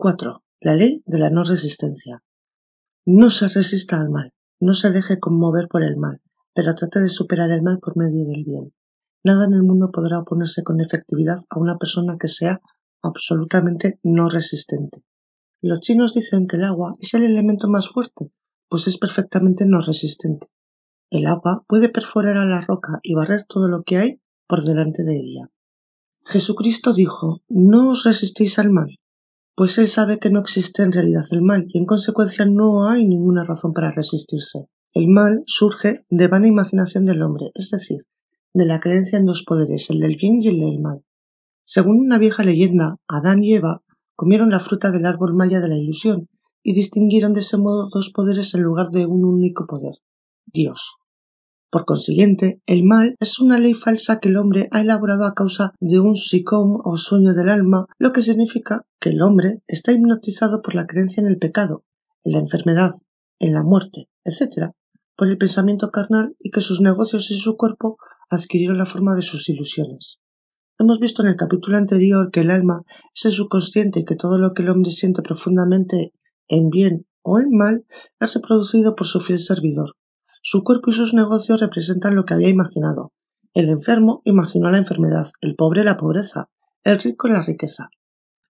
4. La ley de la no resistencia. No se resista al mal, no se deje conmover por el mal, pero trate de superar el mal por medio del bien. Nada en el mundo podrá oponerse con efectividad a una persona que sea absolutamente no resistente. Los chinos dicen que el agua es el elemento más fuerte, pues es perfectamente no resistente. El agua puede perforar a la roca y barrer todo lo que hay por delante de ella. Jesucristo dijo No os resistís al mal, pues él sabe que no existe en realidad el mal y en consecuencia no hay ninguna razón para resistirse. El mal surge de vana imaginación del hombre, es decir, de la creencia en dos poderes, el del bien y el del mal. Según una vieja leyenda, Adán y Eva comieron la fruta del árbol maya de la ilusión y distinguieron de ese modo dos poderes en lugar de un único poder, Dios. Por consiguiente, el mal es una ley falsa que el hombre ha elaborado a causa de un psicom o sueño del alma, lo que significa que el hombre está hipnotizado por la creencia en el pecado, en la enfermedad, en la muerte, etc., por el pensamiento carnal y que sus negocios y su cuerpo adquirieron la forma de sus ilusiones. Hemos visto en el capítulo anterior que el alma es el subconsciente y que todo lo que el hombre siente profundamente en bien o en mal es producido por su fiel servidor. Su cuerpo y sus negocios representan lo que había imaginado. El enfermo imaginó la enfermedad, el pobre la pobreza, el rico la riqueza.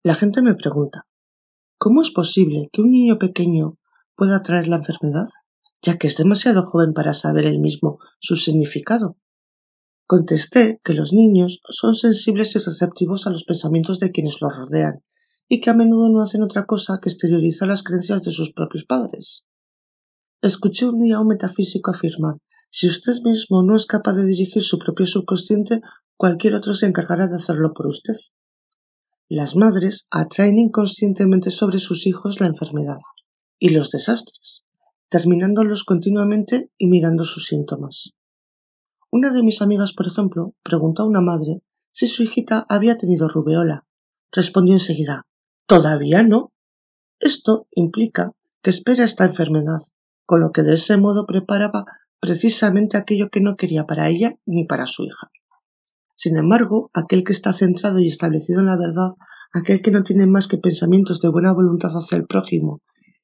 La gente me pregunta, ¿cómo es posible que un niño pequeño pueda traer la enfermedad, ya que es demasiado joven para saber él mismo su significado? Contesté que los niños son sensibles y receptivos a los pensamientos de quienes los rodean, y que a menudo no hacen otra cosa que exteriorizar las creencias de sus propios padres. Escuché un día un metafísico afirmar si usted mismo no es capaz de dirigir su propio subconsciente, cualquier otro se encargará de hacerlo por usted. Las madres atraen inconscientemente sobre sus hijos la enfermedad y los desastres, terminándolos continuamente y mirando sus síntomas. Una de mis amigas, por ejemplo, preguntó a una madre si su hijita había tenido rubeola. Respondió enseguida Todavía no. Esto implica que espera esta enfermedad con lo que de ese modo preparaba precisamente aquello que no quería para ella ni para su hija. Sin embargo, aquel que está centrado y establecido en la verdad, aquel que no tiene más que pensamientos de buena voluntad hacia el prójimo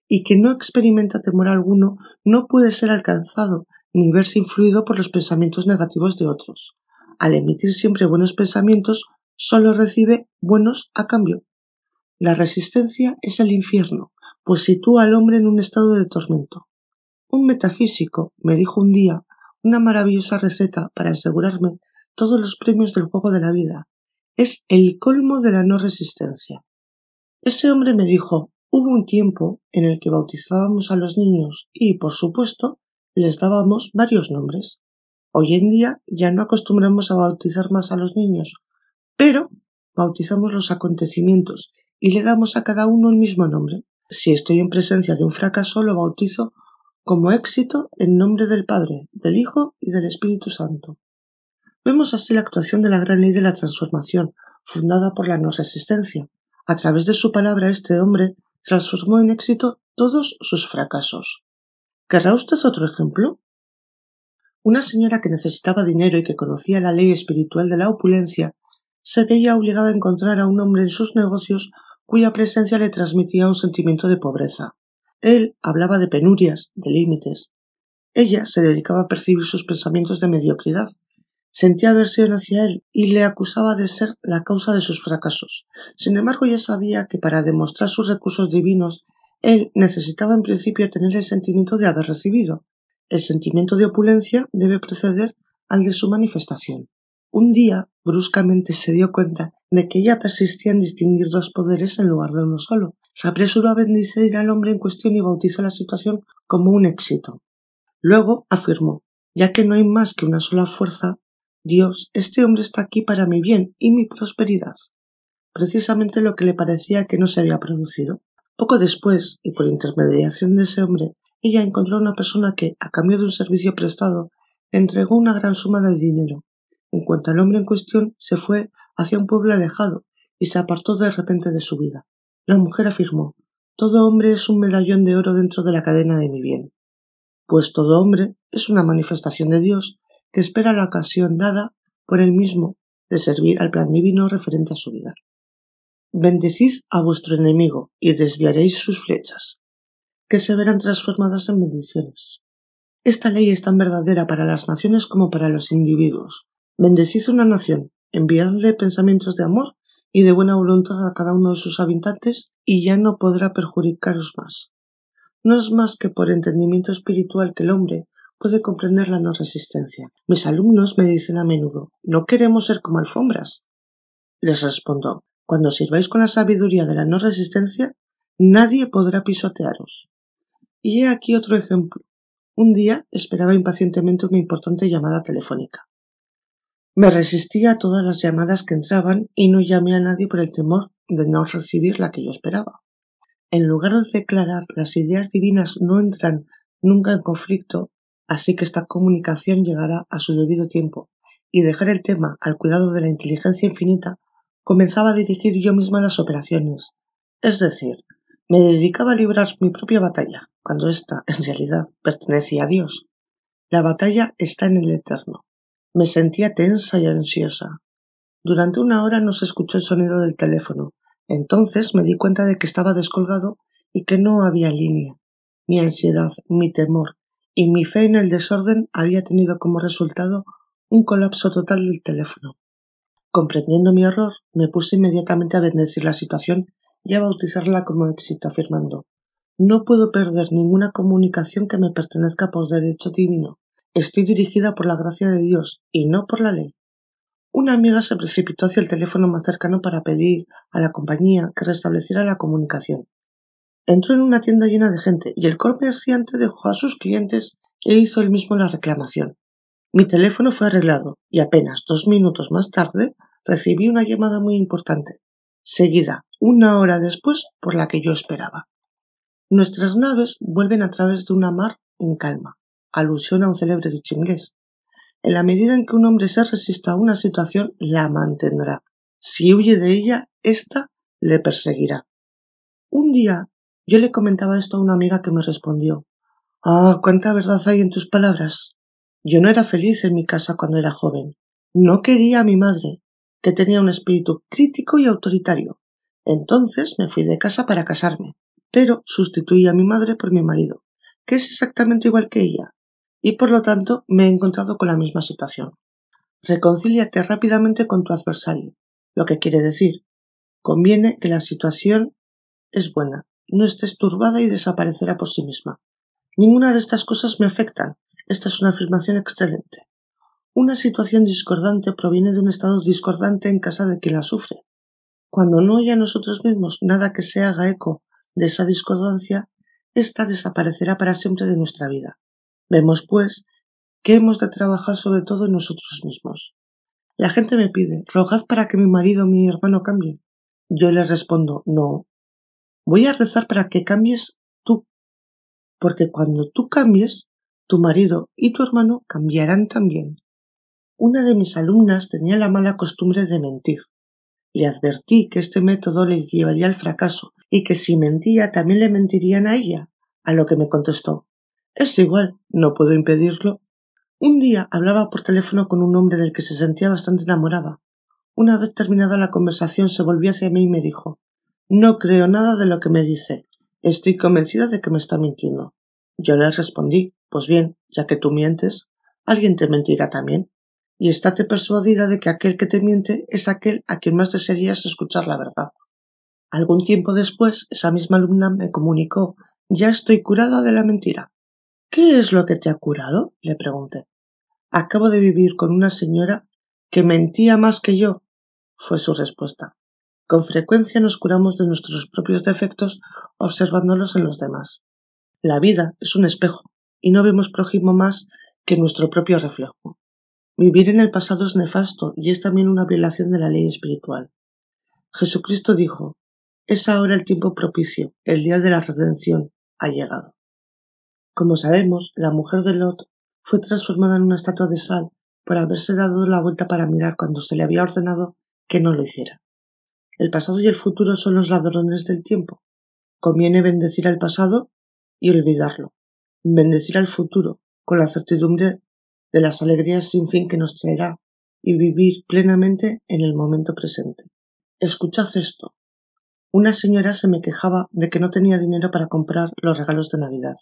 y que no experimenta temor alguno, no puede ser alcanzado ni verse influido por los pensamientos negativos de otros. Al emitir siempre buenos pensamientos, solo recibe buenos a cambio. La resistencia es el infierno, pues sitúa al hombre en un estado de tormento. Un metafísico me dijo un día una maravillosa receta para asegurarme todos los premios del juego de la vida. Es el colmo de la no resistencia. Ese hombre me dijo, hubo un tiempo en el que bautizábamos a los niños y, por supuesto, les dábamos varios nombres. Hoy en día ya no acostumbramos a bautizar más a los niños, pero bautizamos los acontecimientos y le damos a cada uno el mismo nombre. Si estoy en presencia de un fracaso, lo bautizo como éxito en nombre del Padre, del Hijo y del Espíritu Santo. Vemos así la actuación de la gran ley de la transformación, fundada por la no resistencia. A través de su palabra este hombre transformó en éxito todos sus fracasos. ¿Querrá usted otro ejemplo? Una señora que necesitaba dinero y que conocía la ley espiritual de la opulencia se veía obligada a encontrar a un hombre en sus negocios cuya presencia le transmitía un sentimiento de pobreza. Él hablaba de penurias, de límites. Ella se dedicaba a percibir sus pensamientos de mediocridad. Sentía aversión hacia él y le acusaba de ser la causa de sus fracasos. Sin embargo, ya sabía que para demostrar sus recursos divinos, él necesitaba en principio tener el sentimiento de haber recibido. El sentimiento de opulencia debe preceder al de su manifestación. Un día, bruscamente se dio cuenta de que ella persistía en distinguir dos poderes en lugar de uno solo, se apresuró a bendecir al hombre en cuestión y bautizó la situación como un éxito. Luego afirmó, ya que no hay más que una sola fuerza, Dios, este hombre está aquí para mi bien y mi prosperidad. Precisamente lo que le parecía que no se había producido. Poco después, y por intermediación de ese hombre, ella encontró a una persona que, a cambio de un servicio prestado, entregó una gran suma de dinero. En cuanto al hombre en cuestión, se fue hacia un pueblo alejado y se apartó de repente de su vida. La mujer afirmó Todo hombre es un medallón de oro dentro de la cadena de mi bien, pues todo hombre es una manifestación de Dios que espera la ocasión dada por él mismo de servir al plan divino referente a su vida. Bendecid a vuestro enemigo y desviaréis sus flechas, que se verán transformadas en bendiciones. Esta ley es tan verdadera para las naciones como para los individuos. Bendecid una nación, enviadle pensamientos de amor y de buena voluntad a cada uno de sus habitantes, y ya no podrá perjudicaros más. No es más que por entendimiento espiritual que el hombre puede comprender la no resistencia. Mis alumnos me dicen a menudo no queremos ser como alfombras. Les respondo cuando sirváis con la sabiduría de la no resistencia, nadie podrá pisotearos. Y he aquí otro ejemplo. Un día esperaba impacientemente una importante llamada telefónica. Me resistía a todas las llamadas que entraban y no llamé a nadie por el temor de no recibir la que yo esperaba. En lugar de declarar las ideas divinas no entran nunca en conflicto, así que esta comunicación llegará a su debido tiempo, y dejar el tema al cuidado de la inteligencia infinita, comenzaba a dirigir yo misma las operaciones. Es decir, me dedicaba a librar mi propia batalla, cuando ésta, en realidad, pertenecía a Dios. La batalla está en el Eterno. Me sentía tensa y ansiosa. Durante una hora no se escuchó el sonido del teléfono. Entonces me di cuenta de que estaba descolgado y que no había línea. Mi ansiedad, mi temor y mi fe en el desorden había tenido como resultado un colapso total del teléfono. Comprendiendo mi error, me puse inmediatamente a bendecir la situación y a bautizarla como éxito, afirmando No puedo perder ninguna comunicación que me pertenezca por derecho divino. Estoy dirigida por la gracia de Dios y no por la ley. Una amiga se precipitó hacia el teléfono más cercano para pedir a la compañía que restableciera la comunicación. Entró en una tienda llena de gente y el comerciante dejó a sus clientes e hizo él mismo la reclamación. Mi teléfono fue arreglado y apenas dos minutos más tarde recibí una llamada muy importante, seguida una hora después por la que yo esperaba. Nuestras naves vuelven a través de una mar en calma alusión a un célebre dicho inglés. En la medida en que un hombre se resista a una situación, la mantendrá. Si huye de ella, ésta le perseguirá. Un día yo le comentaba esto a una amiga que me respondió Ah, cuánta verdad hay en tus palabras. Yo no era feliz en mi casa cuando era joven. No quería a mi madre, que tenía un espíritu crítico y autoritario. Entonces me fui de casa para casarme, pero sustituí a mi madre por mi marido, que es exactamente igual que ella, y por lo tanto me he encontrado con la misma situación. Reconcíliate rápidamente con tu adversario, lo que quiere decir, conviene que la situación es buena, no estés turbada y desaparecerá por sí misma. Ninguna de estas cosas me afectan. Esta es una afirmación excelente. Una situación discordante proviene de un estado discordante en casa de quien la sufre. Cuando no haya nosotros mismos nada que se haga eco de esa discordancia, ésta desaparecerá para siempre de nuestra vida. Vemos, pues, que hemos de trabajar sobre todo nosotros mismos. La gente me pide, rogad para que mi marido o mi hermano cambie. Yo les respondo, no. Voy a rezar para que cambies tú. Porque cuando tú cambies, tu marido y tu hermano cambiarán también. Una de mis alumnas tenía la mala costumbre de mentir. Le advertí que este método le llevaría al fracaso y que si mentía también le mentirían a ella, a lo que me contestó es igual, no puedo impedirlo. Un día hablaba por teléfono con un hombre del que se sentía bastante enamorada. Una vez terminada la conversación se volvió hacia mí y me dijo No creo nada de lo que me dice. Estoy convencida de que me está mintiendo. Yo le respondí Pues bien, ya que tú mientes, alguien te mentirá también. Y estate persuadida de que aquel que te miente es aquel a quien más desearías escuchar la verdad. Algún tiempo después, esa misma alumna me comunicó Ya estoy curada de la mentira. ¿Qué es lo que te ha curado? le pregunté. Acabo de vivir con una señora que mentía más que yo, fue su respuesta. Con frecuencia nos curamos de nuestros propios defectos observándolos en los demás. La vida es un espejo y no vemos prójimo más que nuestro propio reflejo. Vivir en el pasado es nefasto y es también una violación de la ley espiritual. Jesucristo dijo, es ahora el tiempo propicio, el día de la redención ha llegado. Como sabemos, la mujer de Lot fue transformada en una estatua de sal por haberse dado la vuelta para mirar cuando se le había ordenado que no lo hiciera. El pasado y el futuro son los ladrones del tiempo. Conviene bendecir al pasado y olvidarlo. Bendecir al futuro con la certidumbre de las alegrías sin fin que nos traerá y vivir plenamente en el momento presente. Escuchad esto. Una señora se me quejaba de que no tenía dinero para comprar los regalos de Navidad.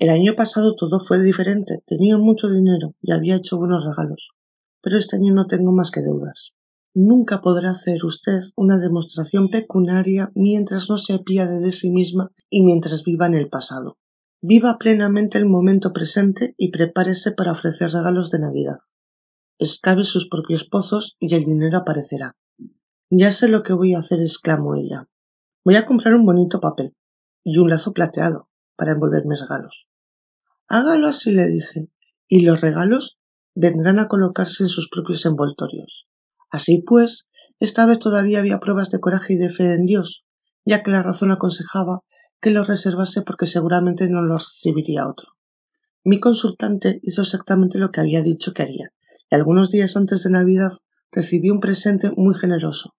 El año pasado todo fue diferente, tenía mucho dinero y había hecho buenos regalos, pero este año no tengo más que deudas. Nunca podrá hacer usted una demostración pecunaria mientras no se apiade de sí misma y mientras viva en el pasado. Viva plenamente el momento presente y prepárese para ofrecer regalos de Navidad. Escabe sus propios pozos y el dinero aparecerá. Ya sé lo que voy a hacer, exclamó ella. Voy a comprar un bonito papel y un lazo plateado para envolver mis regalos. Hágalo así, le dije, y los regalos vendrán a colocarse en sus propios envoltorios. Así pues, esta vez todavía había pruebas de coraje y de fe en Dios, ya que la razón aconsejaba que los reservase porque seguramente no los recibiría otro. Mi consultante hizo exactamente lo que había dicho que haría, y algunos días antes de Navidad recibió un presente muy generoso.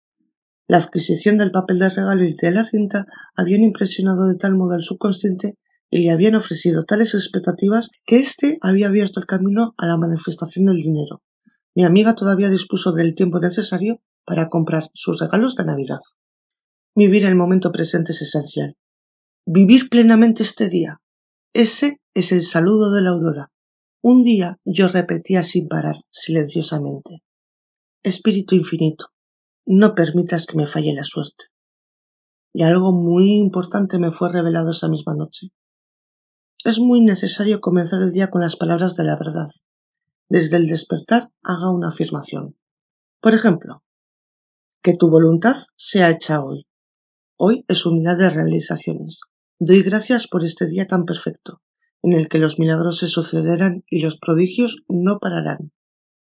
La adquisición del papel de regalo y de la cinta habían impresionado de tal modo al subconsciente y le habían ofrecido tales expectativas que éste había abierto el camino a la manifestación del dinero. Mi amiga todavía dispuso del tiempo necesario para comprar sus regalos de Navidad. Vivir el momento presente es esencial. Vivir plenamente este día. Ese es el saludo de la aurora. Un día yo repetía sin parar, silenciosamente. Espíritu infinito, no permitas que me falle la suerte. Y algo muy importante me fue revelado esa misma noche. Es muy necesario comenzar el día con las palabras de la verdad. Desde el despertar haga una afirmación. Por ejemplo, que tu voluntad sea hecha hoy. Hoy es un día de realizaciones. Doy gracias por este día tan perfecto, en el que los milagros se sucederán y los prodigios no pararán.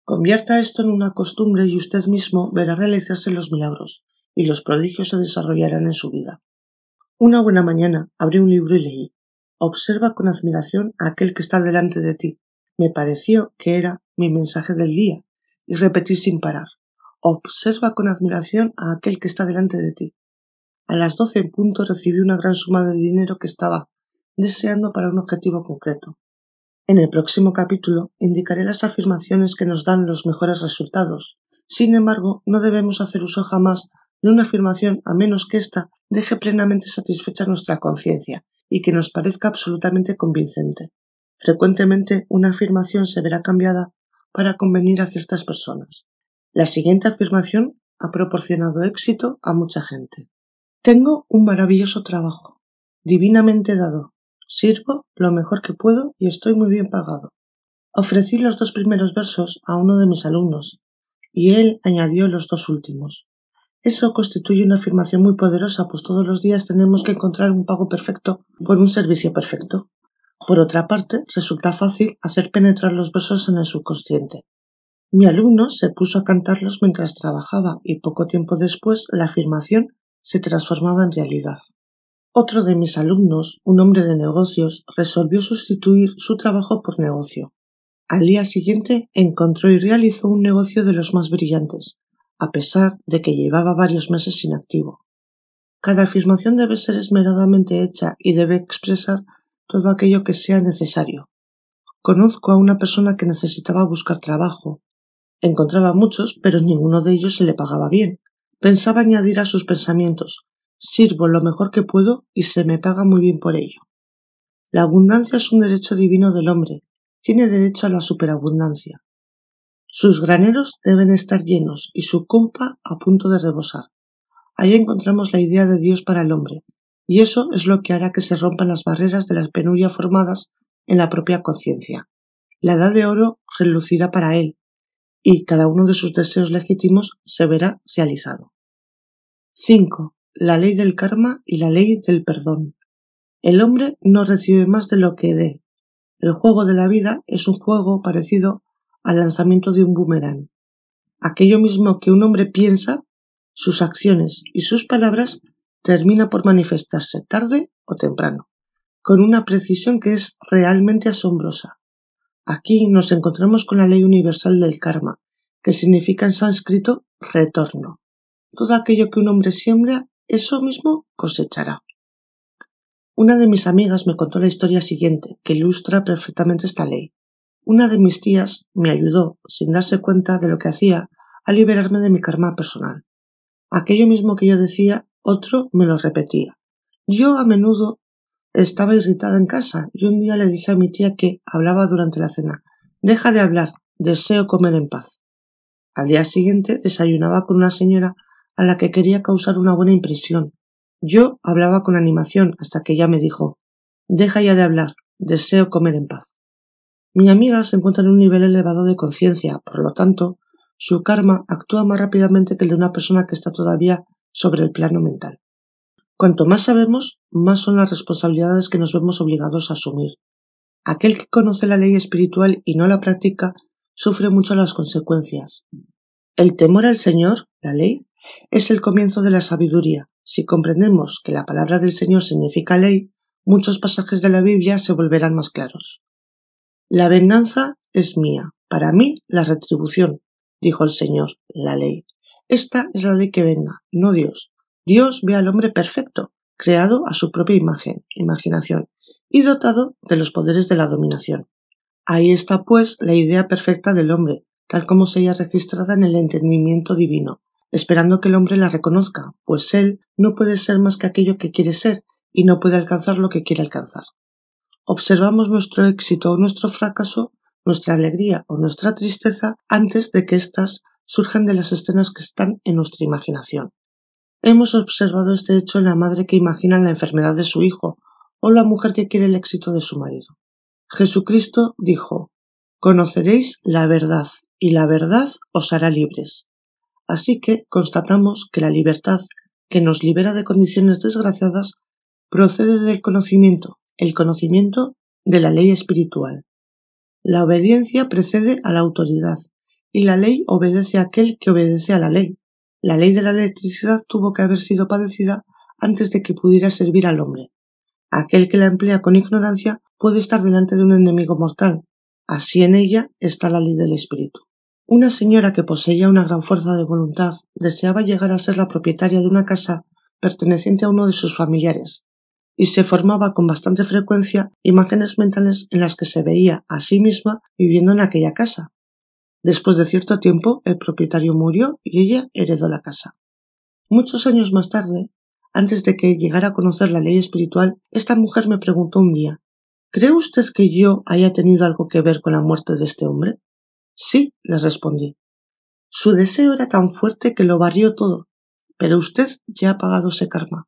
Convierta esto en una costumbre y usted mismo verá realizarse los milagros, y los prodigios se desarrollarán en su vida. Una buena mañana abrí un libro y leí Observa con admiración a aquel que está delante de ti. Me pareció que era mi mensaje del día, y repetí sin parar. Observa con admiración a aquel que está delante de ti. A las doce en punto recibí una gran suma de dinero que estaba deseando para un objetivo concreto. En el próximo capítulo indicaré las afirmaciones que nos dan los mejores resultados. Sin embargo, no debemos hacer uso jamás de una afirmación a menos que ésta deje plenamente satisfecha nuestra conciencia y que nos parezca absolutamente convincente. Frecuentemente una afirmación se verá cambiada para convenir a ciertas personas. La siguiente afirmación ha proporcionado éxito a mucha gente. Tengo un maravilloso trabajo, divinamente dado. Sirvo lo mejor que puedo y estoy muy bien pagado. Ofrecí los dos primeros versos a uno de mis alumnos, y él añadió los dos últimos. Eso constituye una afirmación muy poderosa, pues todos los días tenemos que encontrar un pago perfecto por un servicio perfecto. Por otra parte, resulta fácil hacer penetrar los versos en el subconsciente. Mi alumno se puso a cantarlos mientras trabajaba y poco tiempo después la afirmación se transformaba en realidad. Otro de mis alumnos, un hombre de negocios, resolvió sustituir su trabajo por negocio. Al día siguiente encontró y realizó un negocio de los más brillantes, a pesar de que llevaba varios meses inactivo. Cada afirmación debe ser esmeradamente hecha y debe expresar todo aquello que sea necesario. Conozco a una persona que necesitaba buscar trabajo. Encontraba muchos, pero ninguno de ellos se le pagaba bien. Pensaba añadir a sus pensamientos sirvo lo mejor que puedo y se me paga muy bien por ello. La abundancia es un derecho divino del hombre, tiene derecho a la superabundancia. Sus graneros deben estar llenos y su compa a punto de rebosar. Ahí encontramos la idea de Dios para el hombre, y eso es lo que hará que se rompan las barreras de la penuria formadas en la propia conciencia. La edad de oro relucirá para él, y cada uno de sus deseos legítimos se verá realizado. 5. La ley del karma y la ley del perdón. El hombre no recibe más de lo que dé. El juego de la vida es un juego parecido al lanzamiento de un boomerang. Aquello mismo que un hombre piensa, sus acciones y sus palabras termina por manifestarse tarde o temprano, con una precisión que es realmente asombrosa. Aquí nos encontramos con la ley universal del karma, que significa en sánscrito retorno. Todo aquello que un hombre siembra, eso mismo cosechará. Una de mis amigas me contó la historia siguiente, que ilustra perfectamente esta ley. Una de mis tías me ayudó, sin darse cuenta de lo que hacía, a liberarme de mi karma personal. Aquello mismo que yo decía, otro me lo repetía. Yo a menudo estaba irritada en casa y un día le dije a mi tía que hablaba durante la cena. Deja de hablar, deseo comer en paz. Al día siguiente desayunaba con una señora a la que quería causar una buena impresión. Yo hablaba con animación hasta que ella me dijo Deja ya de hablar, deseo comer en paz. Mi amiga se encuentra en un nivel elevado de conciencia, por lo tanto, su karma actúa más rápidamente que el de una persona que está todavía sobre el plano mental. Cuanto más sabemos, más son las responsabilidades que nos vemos obligados a asumir. Aquel que conoce la ley espiritual y no la practica sufre mucho las consecuencias. El temor al Señor, la ley, es el comienzo de la sabiduría. Si comprendemos que la palabra del Señor significa ley, muchos pasajes de la Biblia se volverán más claros. La venganza es mía, para mí la retribución, dijo el Señor, la ley. Esta es la ley que venga, no Dios. Dios ve al hombre perfecto, creado a su propia imagen, imaginación, y dotado de los poderes de la dominación. Ahí está, pues, la idea perfecta del hombre, tal como se haya registrada en el entendimiento divino, esperando que el hombre la reconozca, pues él no puede ser más que aquello que quiere ser y no puede alcanzar lo que quiere alcanzar observamos nuestro éxito o nuestro fracaso, nuestra alegría o nuestra tristeza antes de que éstas surjan de las escenas que están en nuestra imaginación. Hemos observado este hecho en la madre que imagina la enfermedad de su hijo o la mujer que quiere el éxito de su marido. Jesucristo dijo, Conoceréis la verdad y la verdad os hará libres. Así que constatamos que la libertad que nos libera de condiciones desgraciadas procede del conocimiento, el conocimiento de la ley espiritual. La obediencia precede a la autoridad, y la ley obedece a aquel que obedece a la ley. La ley de la electricidad tuvo que haber sido padecida antes de que pudiera servir al hombre. Aquel que la emplea con ignorancia puede estar delante de un enemigo mortal. Así en ella está la ley del espíritu. Una señora que poseía una gran fuerza de voluntad deseaba llegar a ser la propietaria de una casa perteneciente a uno de sus familiares, y se formaba con bastante frecuencia imágenes mentales en las que se veía a sí misma viviendo en aquella casa. Después de cierto tiempo, el propietario murió y ella heredó la casa. Muchos años más tarde, antes de que llegara a conocer la ley espiritual, esta mujer me preguntó un día ¿Cree usted que yo haya tenido algo que ver con la muerte de este hombre? Sí, le respondí. Su deseo era tan fuerte que lo barrió todo, pero usted ya ha pagado ese karma.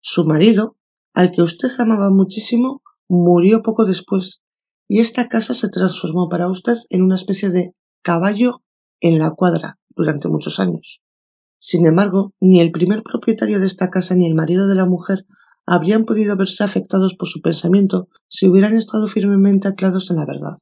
Su marido, al que usted amaba muchísimo, murió poco después, y esta casa se transformó para usted en una especie de caballo en la cuadra durante muchos años. Sin embargo, ni el primer propietario de esta casa ni el marido de la mujer habrían podido verse afectados por su pensamiento si hubieran estado firmemente anclados en la verdad.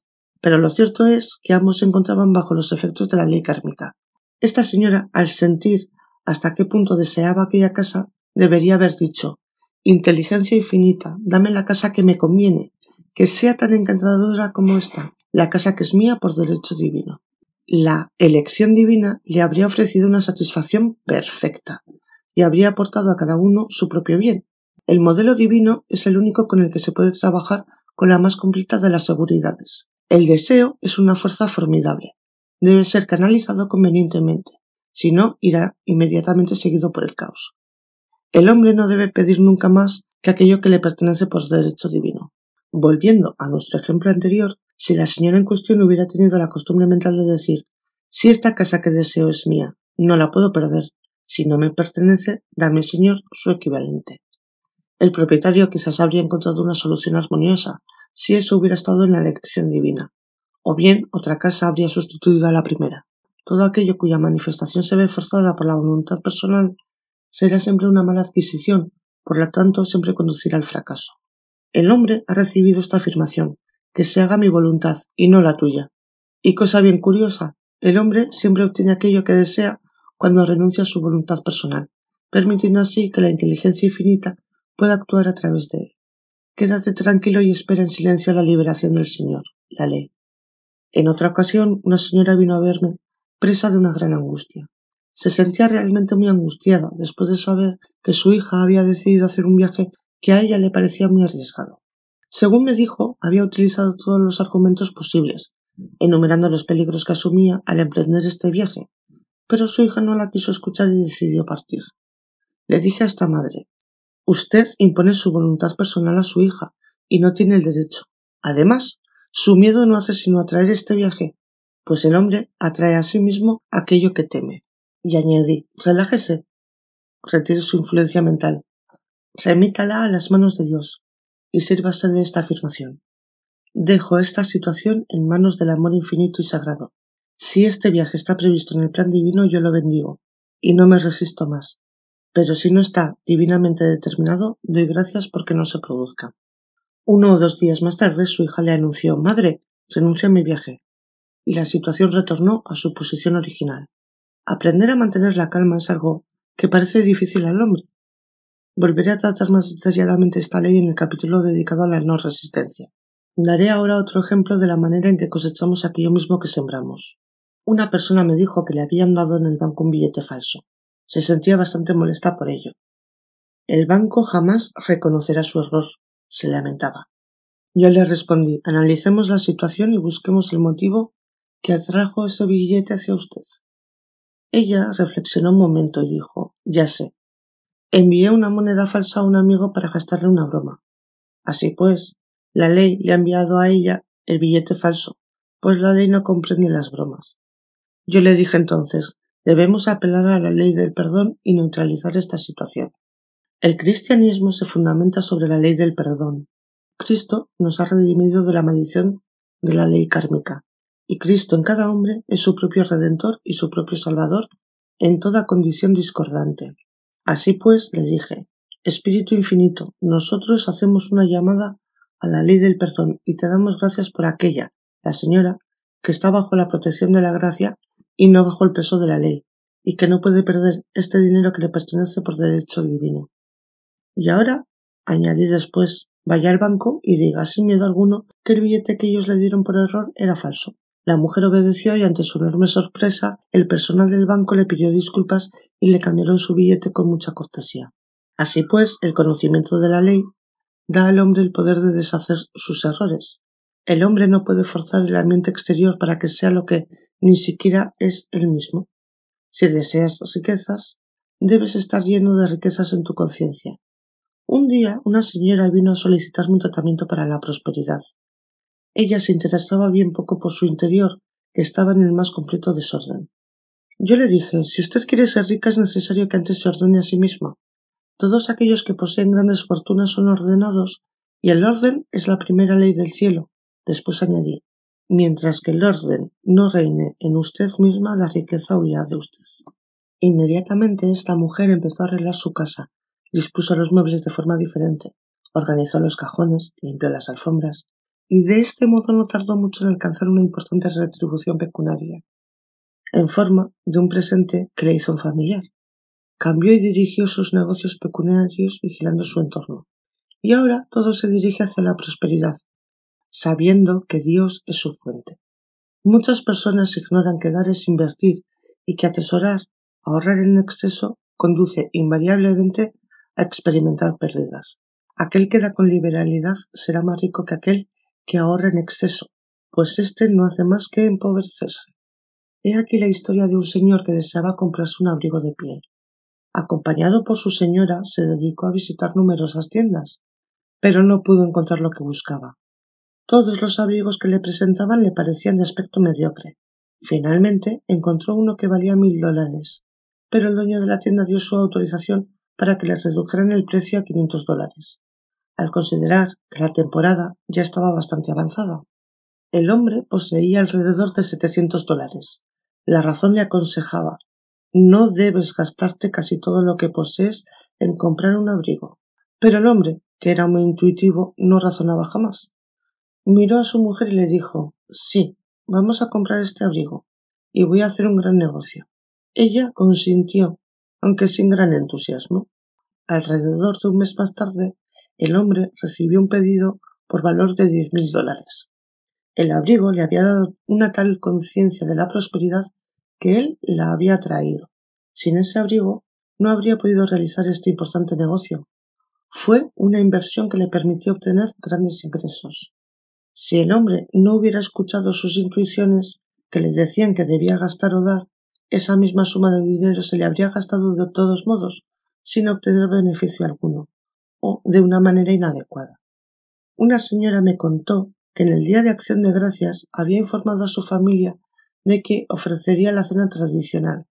Pero lo cierto es que ambos se encontraban bajo los efectos de la ley kármica. Esta señora, al sentir hasta qué punto deseaba aquella casa, debería haber dicho Inteligencia infinita, dame la casa que me conviene, que sea tan encantadora como esta, la casa que es mía por derecho divino. La elección divina le habría ofrecido una satisfacción perfecta y habría aportado a cada uno su propio bien. El modelo divino es el único con el que se puede trabajar con la más completa de las seguridades. El deseo es una fuerza formidable. Debe ser canalizado convenientemente, si no irá inmediatamente seguido por el caos. El hombre no debe pedir nunca más que aquello que le pertenece por derecho divino. Volviendo a nuestro ejemplo anterior, si la señora en cuestión hubiera tenido la costumbre mental de decir si esta casa que deseo es mía, no la puedo perder. Si no me pertenece, dame, señor, su equivalente. El propietario quizás habría encontrado una solución armoniosa, si eso hubiera estado en la elección divina. O bien otra casa habría sustituido a la primera. Todo aquello cuya manifestación se ve forzada por la voluntad personal será siempre una mala adquisición, por lo tanto siempre conducirá al fracaso. El hombre ha recibido esta afirmación, que se haga mi voluntad y no la tuya. Y cosa bien curiosa, el hombre siempre obtiene aquello que desea cuando renuncia a su voluntad personal, permitiendo así que la inteligencia infinita pueda actuar a través de él. Quédate tranquilo y espera en silencio la liberación del Señor, la ley. En otra ocasión, una señora vino a verme, presa de una gran angustia. Se sentía realmente muy angustiada después de saber que su hija había decidido hacer un viaje que a ella le parecía muy arriesgado. Según me dijo, había utilizado todos los argumentos posibles, enumerando los peligros que asumía al emprender este viaje, pero su hija no la quiso escuchar y decidió partir. Le dije a esta madre, usted impone su voluntad personal a su hija y no tiene el derecho. Además, su miedo no hace sino atraer este viaje, pues el hombre atrae a sí mismo aquello que teme y añadí Relájese. Retire su influencia mental. Remítala a las manos de Dios y sírvase de esta afirmación. Dejo esta situación en manos del amor infinito y sagrado. Si este viaje está previsto en el plan divino, yo lo bendigo y no me resisto más. Pero si no está divinamente determinado, doy gracias porque no se produzca. Uno o dos días más tarde su hija le anunció Madre, renuncio a mi viaje. Y la situación retornó a su posición original. Aprender a mantener la calma es algo que parece difícil al hombre. Volveré a tratar más detalladamente esta ley en el capítulo dedicado a la no resistencia. Daré ahora otro ejemplo de la manera en que cosechamos aquello mismo que sembramos. Una persona me dijo que le habían dado en el banco un billete falso. Se sentía bastante molesta por ello. El banco jamás reconocerá su error, se lamentaba. Yo le respondí analicemos la situación y busquemos el motivo que atrajo ese billete hacia usted. Ella reflexionó un momento y dijo, ya sé, envié una moneda falsa a un amigo para gastarle una broma. Así pues, la ley le ha enviado a ella el billete falso, pues la ley no comprende las bromas. Yo le dije entonces, debemos apelar a la ley del perdón y neutralizar esta situación. El cristianismo se fundamenta sobre la ley del perdón. Cristo nos ha redimido de la maldición de la ley kármica y Cristo en cada hombre es su propio Redentor y su propio Salvador en toda condición discordante. Así pues, le dije, Espíritu Infinito, nosotros hacemos una llamada a la ley del perdón y te damos gracias por aquella, la señora, que está bajo la protección de la gracia y no bajo el peso de la ley, y que no puede perder este dinero que le pertenece por derecho divino. Y ahora, añadí después, vaya al banco y diga sin miedo alguno que el billete que ellos le dieron por error era falso. La mujer obedeció y ante su enorme sorpresa el personal del banco le pidió disculpas y le cambiaron su billete con mucha cortesía. Así pues, el conocimiento de la ley da al hombre el poder de deshacer sus errores. El hombre no puede forzar el ambiente exterior para que sea lo que ni siquiera es el mismo. Si deseas riquezas, debes estar lleno de riquezas en tu conciencia. Un día una señora vino a solicitarme un tratamiento para la prosperidad. Ella se interesaba bien poco por su interior, que estaba en el más completo desorden. Yo le dije si usted quiere ser rica es necesario que antes se ordene a sí misma. Todos aquellos que poseen grandes fortunas son ordenados, y el orden es la primera ley del cielo. Después añadí mientras que el orden no reine en usted misma, la riqueza huirá de usted. Inmediatamente esta mujer empezó a arreglar su casa, dispuso los muebles de forma diferente, organizó los cajones, limpió las alfombras, y de este modo no tardó mucho en alcanzar una importante retribución pecuniaria, en forma de un presente que le hizo un familiar. Cambió y dirigió sus negocios pecuniarios vigilando su entorno. Y ahora todo se dirige hacia la prosperidad, sabiendo que Dios es su fuente. Muchas personas ignoran que dar es invertir y que atesorar, ahorrar en exceso, conduce invariablemente a experimentar pérdidas. Aquel que da con liberalidad será más rico que aquel que ahorra en exceso, pues éste no hace más que empobrecerse. He aquí la historia de un señor que deseaba comprarse un abrigo de piel. Acompañado por su señora, se dedicó a visitar numerosas tiendas, pero no pudo encontrar lo que buscaba. Todos los abrigos que le presentaban le parecían de aspecto mediocre. Finalmente encontró uno que valía mil dólares, pero el dueño de la tienda dio su autorización para que le redujeran el precio a quinientos dólares al considerar que la temporada ya estaba bastante avanzada. El hombre poseía alrededor de 700 dólares. La razón le aconsejaba no debes gastarte casi todo lo que posees en comprar un abrigo. Pero el hombre, que era muy intuitivo, no razonaba jamás. Miró a su mujer y le dijo Sí, vamos a comprar este abrigo, y voy a hacer un gran negocio. Ella consintió, aunque sin gran entusiasmo. Alrededor de un mes más tarde, el hombre recibió un pedido por valor de diez mil dólares. El abrigo le había dado una tal conciencia de la prosperidad que él la había traído. Sin ese abrigo no habría podido realizar este importante negocio. Fue una inversión que le permitió obtener grandes ingresos. Si el hombre no hubiera escuchado sus intuiciones, que le decían que debía gastar o dar, esa misma suma de dinero se le habría gastado de todos modos, sin obtener beneficio alguno de una manera inadecuada. Una señora me contó que en el Día de Acción de Gracias había informado a su familia de que ofrecería la cena tradicional.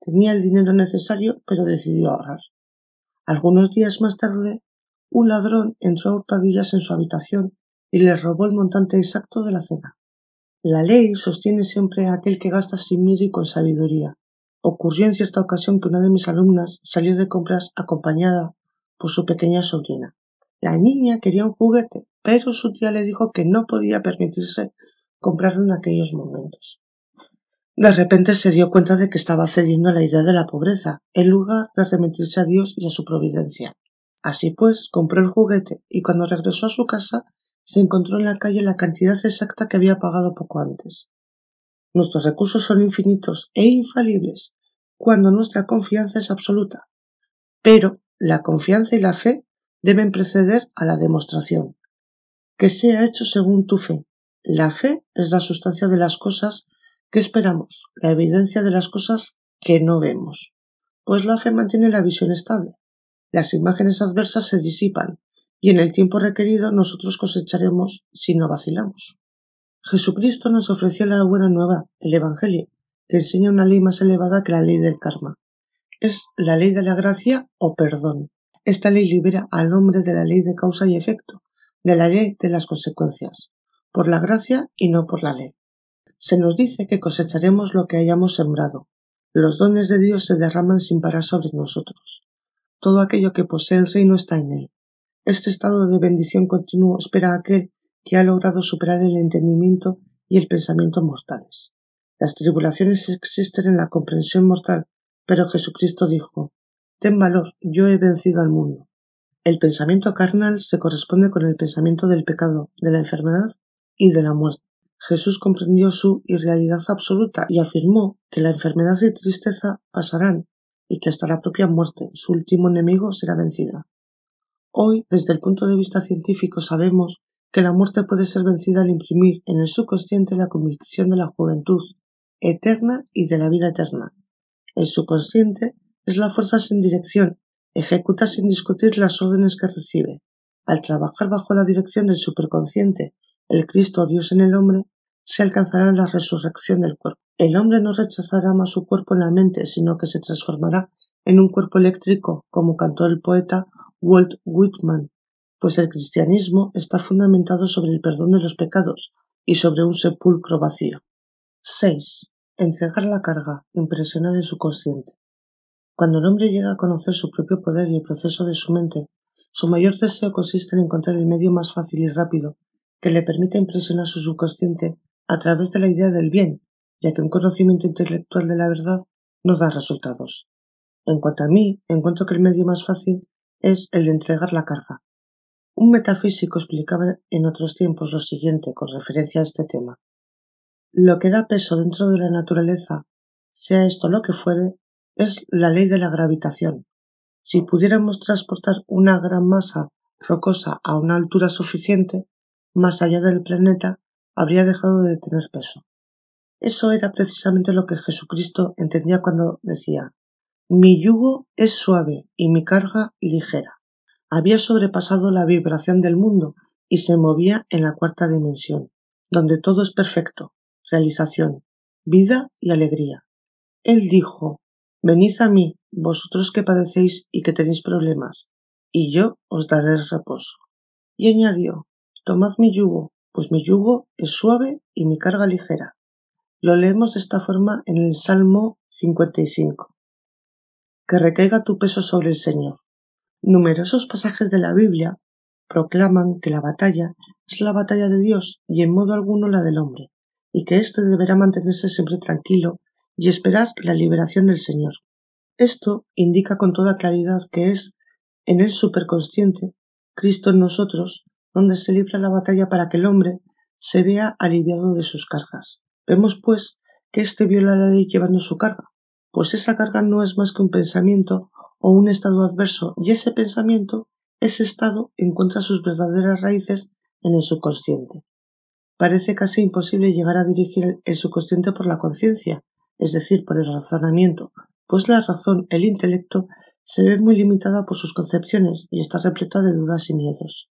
Tenía el dinero necesario, pero decidió ahorrar. Algunos días más tarde, un ladrón entró a hurtadillas en su habitación y le robó el montante exacto de la cena. La ley sostiene siempre a aquel que gasta sin miedo y con sabiduría. Ocurrió en cierta ocasión que una de mis alumnas salió de compras acompañada su pequeña sobrina. La niña quería un juguete, pero su tía le dijo que no podía permitirse comprarlo en aquellos momentos. De repente se dio cuenta de que estaba cediendo a la idea de la pobreza, en lugar de remitirse a Dios y a su providencia. Así pues, compró el juguete y cuando regresó a su casa se encontró en la calle la cantidad exacta que había pagado poco antes. Nuestros recursos son infinitos e infalibles cuando nuestra confianza es absoluta. Pero la confianza y la fe deben preceder a la demostración. Que sea hecho según tu fe. La fe es la sustancia de las cosas que esperamos, la evidencia de las cosas que no vemos. Pues la fe mantiene la visión estable. Las imágenes adversas se disipan y en el tiempo requerido nosotros cosecharemos si no vacilamos. Jesucristo nos ofreció la buena nueva, el Evangelio, que enseña una ley más elevada que la ley del karma es la ley de la gracia o perdón. Esta ley libera al hombre de la ley de causa y efecto, de la ley de las consecuencias, por la gracia y no por la ley. Se nos dice que cosecharemos lo que hayamos sembrado. Los dones de Dios se derraman sin parar sobre nosotros. Todo aquello que posee el reino está en él. Este estado de bendición continuo espera a aquel que ha logrado superar el entendimiento y el pensamiento mortales. Las tribulaciones existen en la comprensión mortal pero Jesucristo dijo, Ten valor, yo he vencido al mundo. El pensamiento carnal se corresponde con el pensamiento del pecado, de la enfermedad y de la muerte. Jesús comprendió su irrealidad absoluta y afirmó que la enfermedad y tristeza pasarán y que hasta la propia muerte, su último enemigo, será vencida. Hoy, desde el punto de vista científico, sabemos que la muerte puede ser vencida al imprimir en el subconsciente la convicción de la juventud eterna y de la vida eterna, el subconsciente es la fuerza sin dirección, ejecuta sin discutir las órdenes que recibe. Al trabajar bajo la dirección del superconsciente, el Cristo o Dios en el hombre, se alcanzará la resurrección del cuerpo. El hombre no rechazará más su cuerpo en la mente, sino que se transformará en un cuerpo eléctrico, como cantó el poeta Walt Whitman, pues el cristianismo está fundamentado sobre el perdón de los pecados y sobre un sepulcro vacío. 6. Entregar la carga, impresionar el subconsciente. Cuando el hombre llega a conocer su propio poder y el proceso de su mente, su mayor deseo consiste en encontrar el medio más fácil y rápido que le permita impresionar su subconsciente a través de la idea del bien, ya que un conocimiento intelectual de la verdad no da resultados. En cuanto a mí, encuentro que el medio más fácil es el de entregar la carga. Un metafísico explicaba en otros tiempos lo siguiente con referencia a este tema. Lo que da peso dentro de la naturaleza, sea esto lo que fuere, es la ley de la gravitación. Si pudiéramos transportar una gran masa rocosa a una altura suficiente, más allá del planeta, habría dejado de tener peso. Eso era precisamente lo que Jesucristo entendía cuando decía Mi yugo es suave y mi carga ligera. Había sobrepasado la vibración del mundo y se movía en la cuarta dimensión, donde todo es perfecto, realización, vida y alegría. Él dijo, Venid a mí, vosotros que padecéis y que tenéis problemas, y yo os daré reposo. Y añadió, Tomad mi yugo, pues mi yugo es suave y mi carga ligera. Lo leemos de esta forma en el Salmo 55. Que recaiga tu peso sobre el Señor. Numerosos pasajes de la Biblia proclaman que la batalla es la batalla de Dios y en modo alguno la del hombre y que éste deberá mantenerse siempre tranquilo y esperar la liberación del Señor. Esto indica con toda claridad que es en el superconsciente, Cristo en nosotros, donde se libra la batalla para que el hombre se vea aliviado de sus cargas. Vemos, pues, que éste viola la ley llevando su carga, pues esa carga no es más que un pensamiento o un estado adverso, y ese pensamiento, ese estado, encuentra sus verdaderas raíces en el subconsciente parece casi imposible llegar a dirigir el subconsciente por la conciencia, es decir, por el razonamiento, pues la razón, el intelecto, se ve muy limitada por sus concepciones y está repleta de dudas y miedos.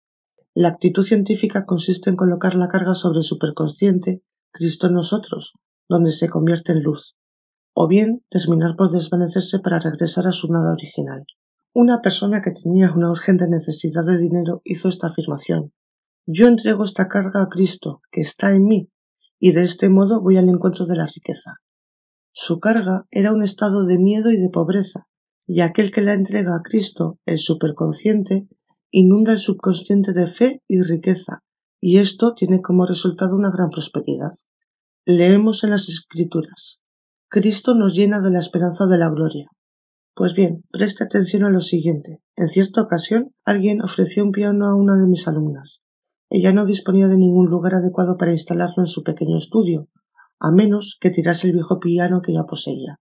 La actitud científica consiste en colocar la carga sobre el superconsciente, Cristo en nosotros, donde se convierte en luz, o bien terminar por desvanecerse para regresar a su nada original. Una persona que tenía una urgente necesidad de dinero hizo esta afirmación. Yo entrego esta carga a Cristo, que está en mí, y de este modo voy al encuentro de la riqueza. Su carga era un estado de miedo y de pobreza, y aquel que la entrega a Cristo, el superconsciente, inunda el subconsciente de fe y riqueza, y esto tiene como resultado una gran prosperidad. Leemos en las Escrituras. Cristo nos llena de la esperanza de la gloria. Pues bien, preste atención a lo siguiente. En cierta ocasión, alguien ofreció un piano a una de mis alumnas. Ella no disponía de ningún lugar adecuado para instalarlo en su pequeño estudio, a menos que tirase el viejo piano que ya poseía.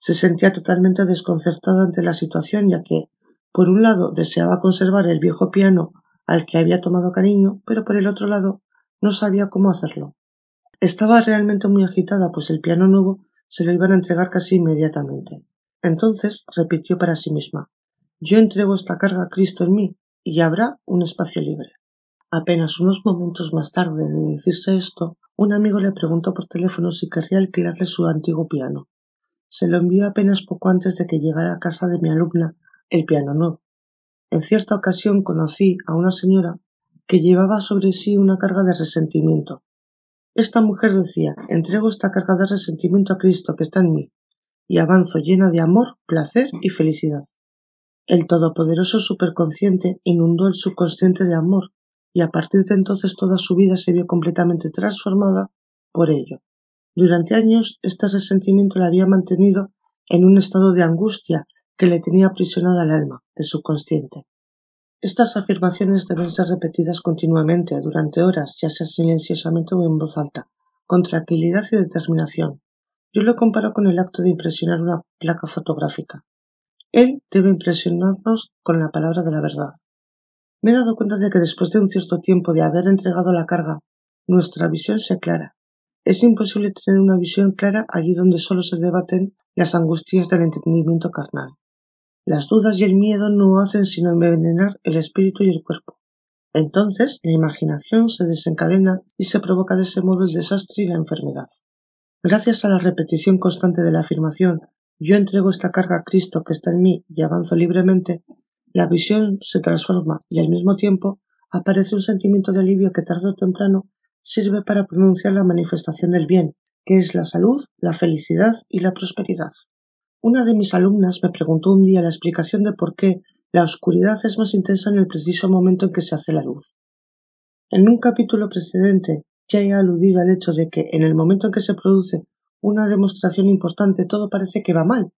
Se sentía totalmente desconcertada ante la situación, ya que, por un lado, deseaba conservar el viejo piano al que había tomado cariño, pero por el otro lado, no sabía cómo hacerlo. Estaba realmente muy agitada, pues el piano nuevo se lo iban a entregar casi inmediatamente. Entonces repitió para sí misma Yo entrego esta carga a Cristo en mí, y habrá un espacio libre. Apenas unos momentos más tarde de decirse esto, un amigo le preguntó por teléfono si querría alquilarle su antiguo piano. Se lo envió apenas poco antes de que llegara a casa de mi alumna el piano nuevo. En cierta ocasión conocí a una señora que llevaba sobre sí una carga de resentimiento. Esta mujer decía entrego esta carga de resentimiento a Cristo que está en mí, y avanzo llena de amor, placer y felicidad. El todopoderoso superconsciente inundó el subconsciente de amor y a partir de entonces toda su vida se vio completamente transformada por ello. Durante años este resentimiento la había mantenido en un estado de angustia que le tenía aprisionada el alma, el subconsciente. Estas afirmaciones deben ser repetidas continuamente, durante horas, ya sea silenciosamente o en voz alta, con tranquilidad y determinación. Yo lo comparo con el acto de impresionar una placa fotográfica. Él debe impresionarnos con la palabra de la verdad. Me he dado cuenta de que después de un cierto tiempo de haber entregado la carga, nuestra visión se aclara. Es imposible tener una visión clara allí donde solo se debaten las angustias del entendimiento carnal. Las dudas y el miedo no hacen sino envenenar el espíritu y el cuerpo. Entonces la imaginación se desencadena y se provoca de ese modo el desastre y la enfermedad. Gracias a la repetición constante de la afirmación yo entrego esta carga a Cristo que está en mí y avanzo libremente, la visión se transforma y al mismo tiempo aparece un sentimiento de alivio que tarde o temprano sirve para pronunciar la manifestación del bien, que es la salud, la felicidad y la prosperidad. Una de mis alumnas me preguntó un día la explicación de por qué la oscuridad es más intensa en el preciso momento en que se hace la luz. En un capítulo precedente ya he aludido al hecho de que en el momento en que se produce una demostración importante todo parece que va mal,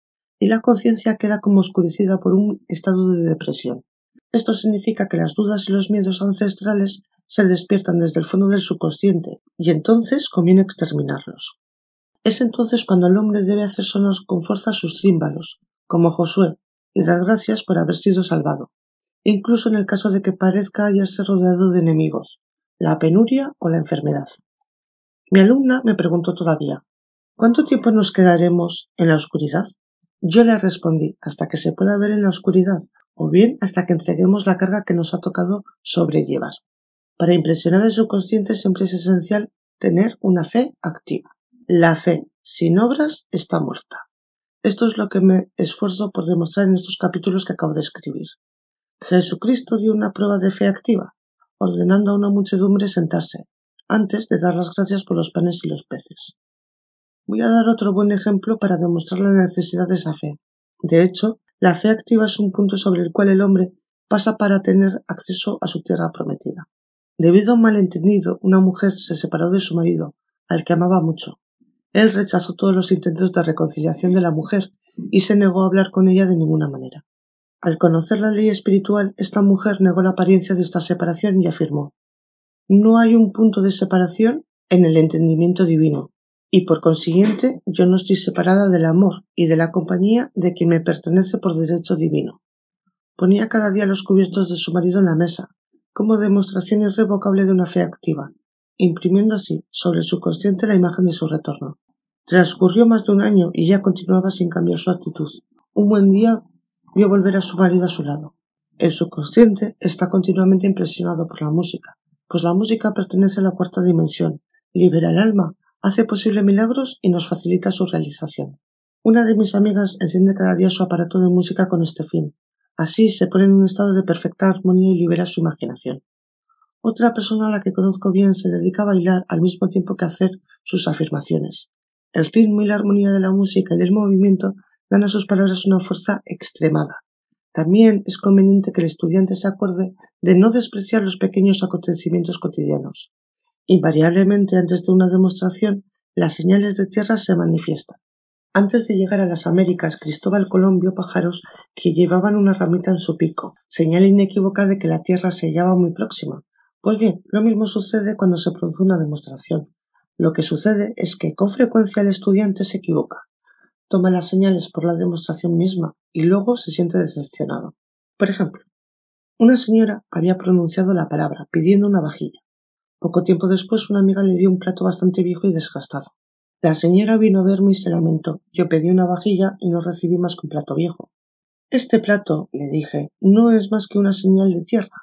y la conciencia queda como oscurecida por un estado de depresión. Esto significa que las dudas y los miedos ancestrales se despiertan desde el fondo del subconsciente y entonces conviene exterminarlos. Es entonces cuando el hombre debe hacer sonar con fuerza sus símbolos, como Josué, y dar gracias por haber sido salvado, incluso en el caso de que parezca hallarse rodeado de enemigos, la penuria o la enfermedad. Mi alumna me preguntó todavía, ¿cuánto tiempo nos quedaremos en la oscuridad? Yo le respondí hasta que se pueda ver en la oscuridad, o bien hasta que entreguemos la carga que nos ha tocado sobrellevar. Para impresionar el subconsciente siempre es esencial tener una fe activa. La fe sin obras está muerta. Esto es lo que me esfuerzo por demostrar en estos capítulos que acabo de escribir. Jesucristo dio una prueba de fe activa, ordenando a una muchedumbre sentarse, antes de dar las gracias por los panes y los peces. Voy a dar otro buen ejemplo para demostrar la necesidad de esa fe. De hecho, la fe activa es un punto sobre el cual el hombre pasa para tener acceso a su tierra prometida. Debido a un malentendido, una mujer se separó de su marido, al que amaba mucho. Él rechazó todos los intentos de reconciliación de la mujer y se negó a hablar con ella de ninguna manera. Al conocer la ley espiritual, esta mujer negó la apariencia de esta separación y afirmó No hay un punto de separación en el entendimiento divino, y por consiguiente yo no estoy separada del amor y de la compañía de quien me pertenece por derecho divino. Ponía cada día los cubiertos de su marido en la mesa, como demostración irrevocable de una fe activa, imprimiendo así sobre su consciente la imagen de su retorno. Transcurrió más de un año y ya continuaba sin cambiar su actitud. Un buen día vio volver a su marido a su lado. El subconsciente está continuamente impresionado por la música, pues la música pertenece a la cuarta dimensión, libera el alma hace posible milagros y nos facilita su realización. Una de mis amigas enciende cada día su aparato de música con este fin. Así se pone en un estado de perfecta armonía y libera su imaginación. Otra persona a la que conozco bien se dedica a bailar al mismo tiempo que hacer sus afirmaciones. El ritmo y la armonía de la música y del movimiento dan a sus palabras una fuerza extremada. También es conveniente que el estudiante se acuerde de no despreciar los pequeños acontecimientos cotidianos. Invariablemente antes de una demostración, las señales de tierra se manifiestan. Antes de llegar a las Américas, Cristóbal Colón vio pájaros que llevaban una ramita en su pico, señal inequívoca de que la tierra se hallaba muy próxima. Pues bien, lo mismo sucede cuando se produce una demostración. Lo que sucede es que con frecuencia el estudiante se equivoca, toma las señales por la demostración misma y luego se siente decepcionado. Por ejemplo, una señora había pronunciado la palabra pidiendo una vajilla. Poco tiempo después una amiga le dio un plato bastante viejo y desgastado. La señora vino a verme y se lamentó. Yo pedí una vajilla y no recibí más que un plato viejo. Este plato, le dije, no es más que una señal de tierra.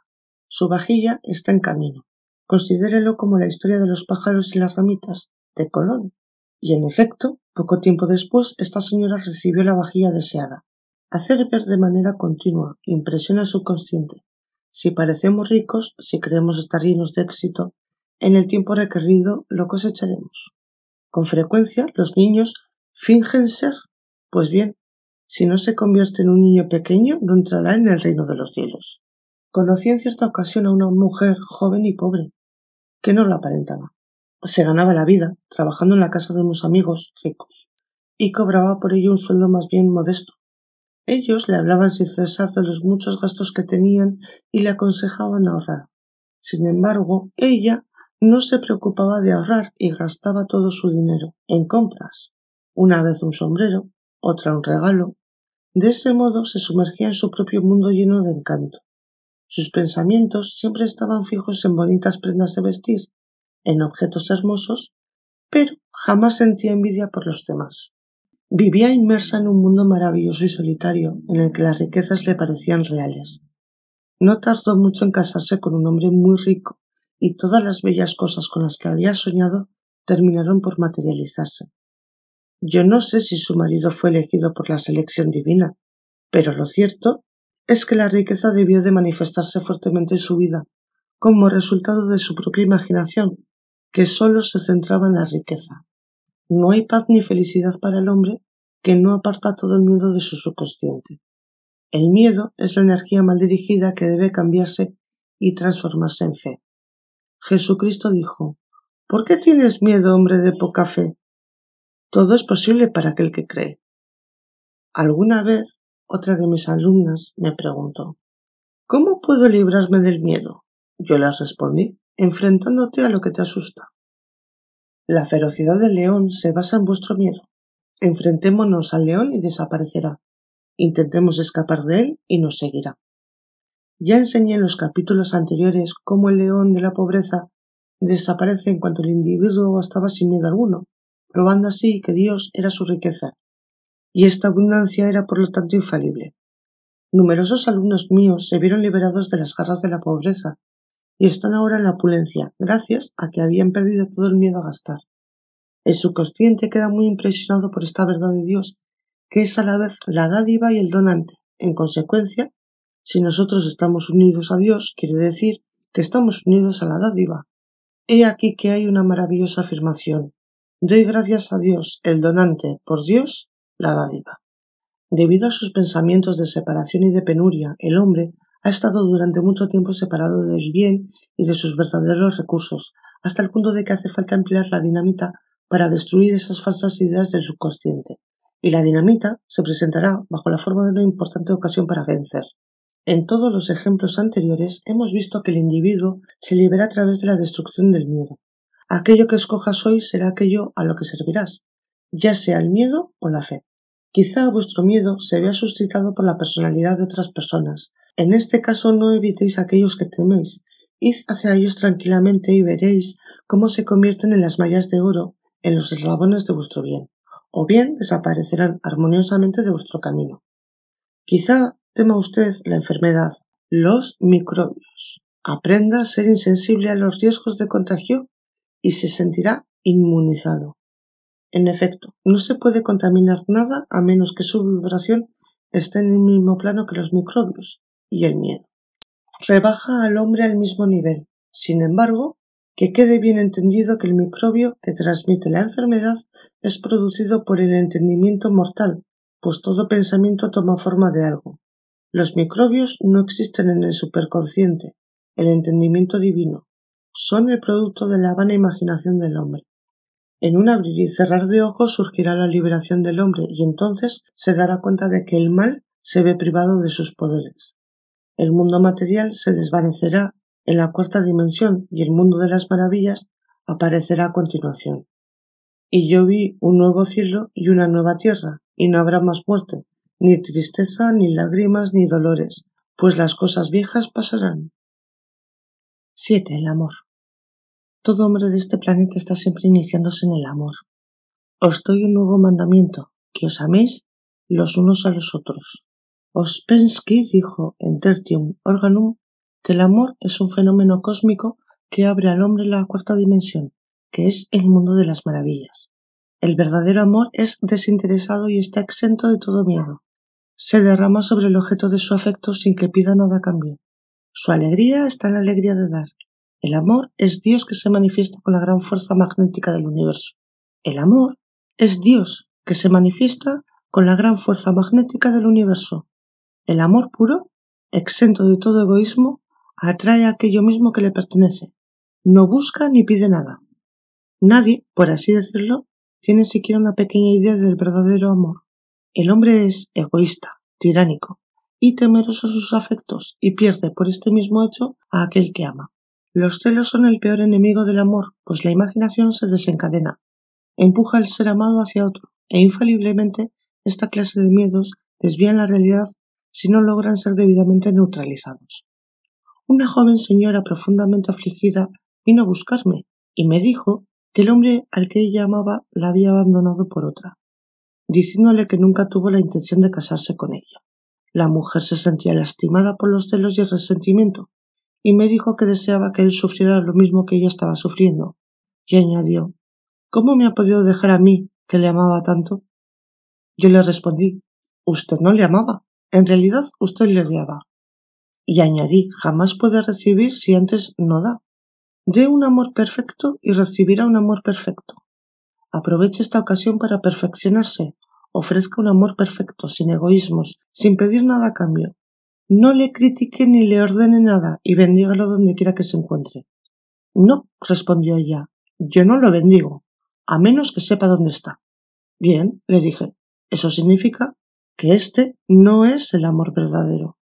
Su vajilla está en camino. Considérelo como la historia de los pájaros y las ramitas, de Colón. Y en efecto, poco tiempo después, esta señora recibió la vajilla deseada. Hacer ver de manera continua impresiona su subconsciente. Si parecemos ricos, si creemos estar llenos de éxito, en el tiempo requerido lo cosecharemos. Con frecuencia los niños fingen ser, pues bien, si no se convierte en un niño pequeño, no entrará en el reino de los cielos. Conocí en cierta ocasión a una mujer joven y pobre, que no lo aparentaba. Se ganaba la vida trabajando en la casa de unos amigos ricos, y cobraba por ello un sueldo más bien modesto. Ellos le hablaban sin cesar de los muchos gastos que tenían y le aconsejaban ahorrar. Sin embargo, ella no se preocupaba de ahorrar y gastaba todo su dinero en compras, una vez un sombrero, otra un regalo. De ese modo se sumergía en su propio mundo lleno de encanto. Sus pensamientos siempre estaban fijos en bonitas prendas de vestir, en objetos hermosos, pero jamás sentía envidia por los demás. Vivía inmersa en un mundo maravilloso y solitario, en el que las riquezas le parecían reales. No tardó mucho en casarse con un hombre muy rico, y todas las bellas cosas con las que había soñado terminaron por materializarse. Yo no sé si su marido fue elegido por la selección divina, pero lo cierto es que la riqueza debió de manifestarse fuertemente en su vida, como resultado de su propia imaginación, que sólo se centraba en la riqueza. No hay paz ni felicidad para el hombre que no aparta todo el miedo de su subconsciente. El miedo es la energía mal dirigida que debe cambiarse y transformarse en fe. Jesucristo dijo, ¿Por qué tienes miedo, hombre de poca fe? Todo es posible para aquel que cree. Alguna vez otra de mis alumnas me preguntó, ¿Cómo puedo librarme del miedo? Yo les respondí, enfrentándote a lo que te asusta. La ferocidad del león se basa en vuestro miedo. Enfrentémonos al león y desaparecerá. Intentemos escapar de él y nos seguirá. Ya enseñé en los capítulos anteriores cómo el león de la pobreza desaparece en cuanto el individuo gastaba sin miedo alguno, probando así que Dios era su riqueza, y esta abundancia era por lo tanto infalible. Numerosos alumnos míos se vieron liberados de las garras de la pobreza, y están ahora en la opulencia, gracias a que habían perdido todo el miedo a gastar. El subconsciente queda muy impresionado por esta verdad de Dios, que es a la vez la dádiva y el donante. En consecuencia, si nosotros estamos unidos a Dios, quiere decir que estamos unidos a la dádiva. He aquí que hay una maravillosa afirmación. Doy gracias a Dios, el donante, por Dios, la dádiva. Debido a sus pensamientos de separación y de penuria, el hombre ha estado durante mucho tiempo separado del bien y de sus verdaderos recursos, hasta el punto de que hace falta emplear la dinamita para destruir esas falsas ideas del subconsciente. Y la dinamita se presentará bajo la forma de una importante ocasión para vencer. En todos los ejemplos anteriores hemos visto que el individuo se libera a través de la destrucción del miedo. Aquello que escojas hoy será aquello a lo que servirás, ya sea el miedo o la fe. Quizá vuestro miedo se vea suscitado por la personalidad de otras personas. En este caso no evitéis aquellos que teméis, id hacia ellos tranquilamente y veréis cómo se convierten en las mallas de oro, en los eslabones de vuestro bien, o bien desaparecerán armoniosamente de vuestro camino. Quizá tema usted la enfermedad, los microbios. Aprenda a ser insensible a los riesgos de contagio y se sentirá inmunizado. En efecto, no se puede contaminar nada a menos que su vibración esté en el mismo plano que los microbios y el miedo. Rebaja al hombre al mismo nivel. Sin embargo, que quede bien entendido que el microbio que transmite la enfermedad es producido por el entendimiento mortal pues todo pensamiento toma forma de algo. Los microbios no existen en el superconsciente, el entendimiento divino, son el producto de la vana imaginación del hombre. En un abrir y cerrar de ojos surgirá la liberación del hombre y entonces se dará cuenta de que el mal se ve privado de sus poderes. El mundo material se desvanecerá en la cuarta dimensión y el mundo de las maravillas aparecerá a continuación y yo vi un nuevo cielo y una nueva tierra, y no habrá más muerte, ni tristeza, ni lágrimas, ni dolores, pues las cosas viejas pasarán. 7. El amor. Todo hombre de este planeta está siempre iniciándose en el amor. Os doy un nuevo mandamiento, que os améis los unos a los otros. Ospensky dijo en Tertium Organum que el amor es un fenómeno cósmico que abre al hombre la cuarta dimensión que es el mundo de las maravillas. El verdadero amor es desinteresado y está exento de todo miedo. Se derrama sobre el objeto de su afecto sin que pida nada a cambio. Su alegría está en la alegría de dar. El amor es Dios que se manifiesta con la gran fuerza magnética del universo. El amor es Dios que se manifiesta con la gran fuerza magnética del universo. El amor puro, exento de todo egoísmo, atrae a aquello mismo que le pertenece. No busca ni pide nada. Nadie, por así decirlo, tiene siquiera una pequeña idea del verdadero amor. El hombre es egoísta, tiránico y temeroso sus afectos y pierde por este mismo hecho a aquel que ama. Los celos son el peor enemigo del amor, pues la imaginación se desencadena, empuja al ser amado hacia otro, e infaliblemente esta clase de miedos desvían la realidad si no logran ser debidamente neutralizados. Una joven señora profundamente afligida vino a buscarme y me dijo que el hombre al que ella amaba la había abandonado por otra, diciéndole que nunca tuvo la intención de casarse con ella. La mujer se sentía lastimada por los celos y el resentimiento, y me dijo que deseaba que él sufriera lo mismo que ella estaba sufriendo, y añadió ¿Cómo me ha podido dejar a mí, que le amaba tanto? Yo le respondí Usted no le amaba, en realidad usted le odiaba. Y añadí Jamás puede recibir si antes no da. Dé un amor perfecto y recibirá un amor perfecto. Aproveche esta ocasión para perfeccionarse. Ofrezca un amor perfecto, sin egoísmos, sin pedir nada a cambio. No le critique ni le ordene nada y bendígalo donde quiera que se encuentre. No, respondió ella, yo no lo bendigo, a menos que sepa dónde está. Bien, le dije, eso significa que este no es el amor verdadero.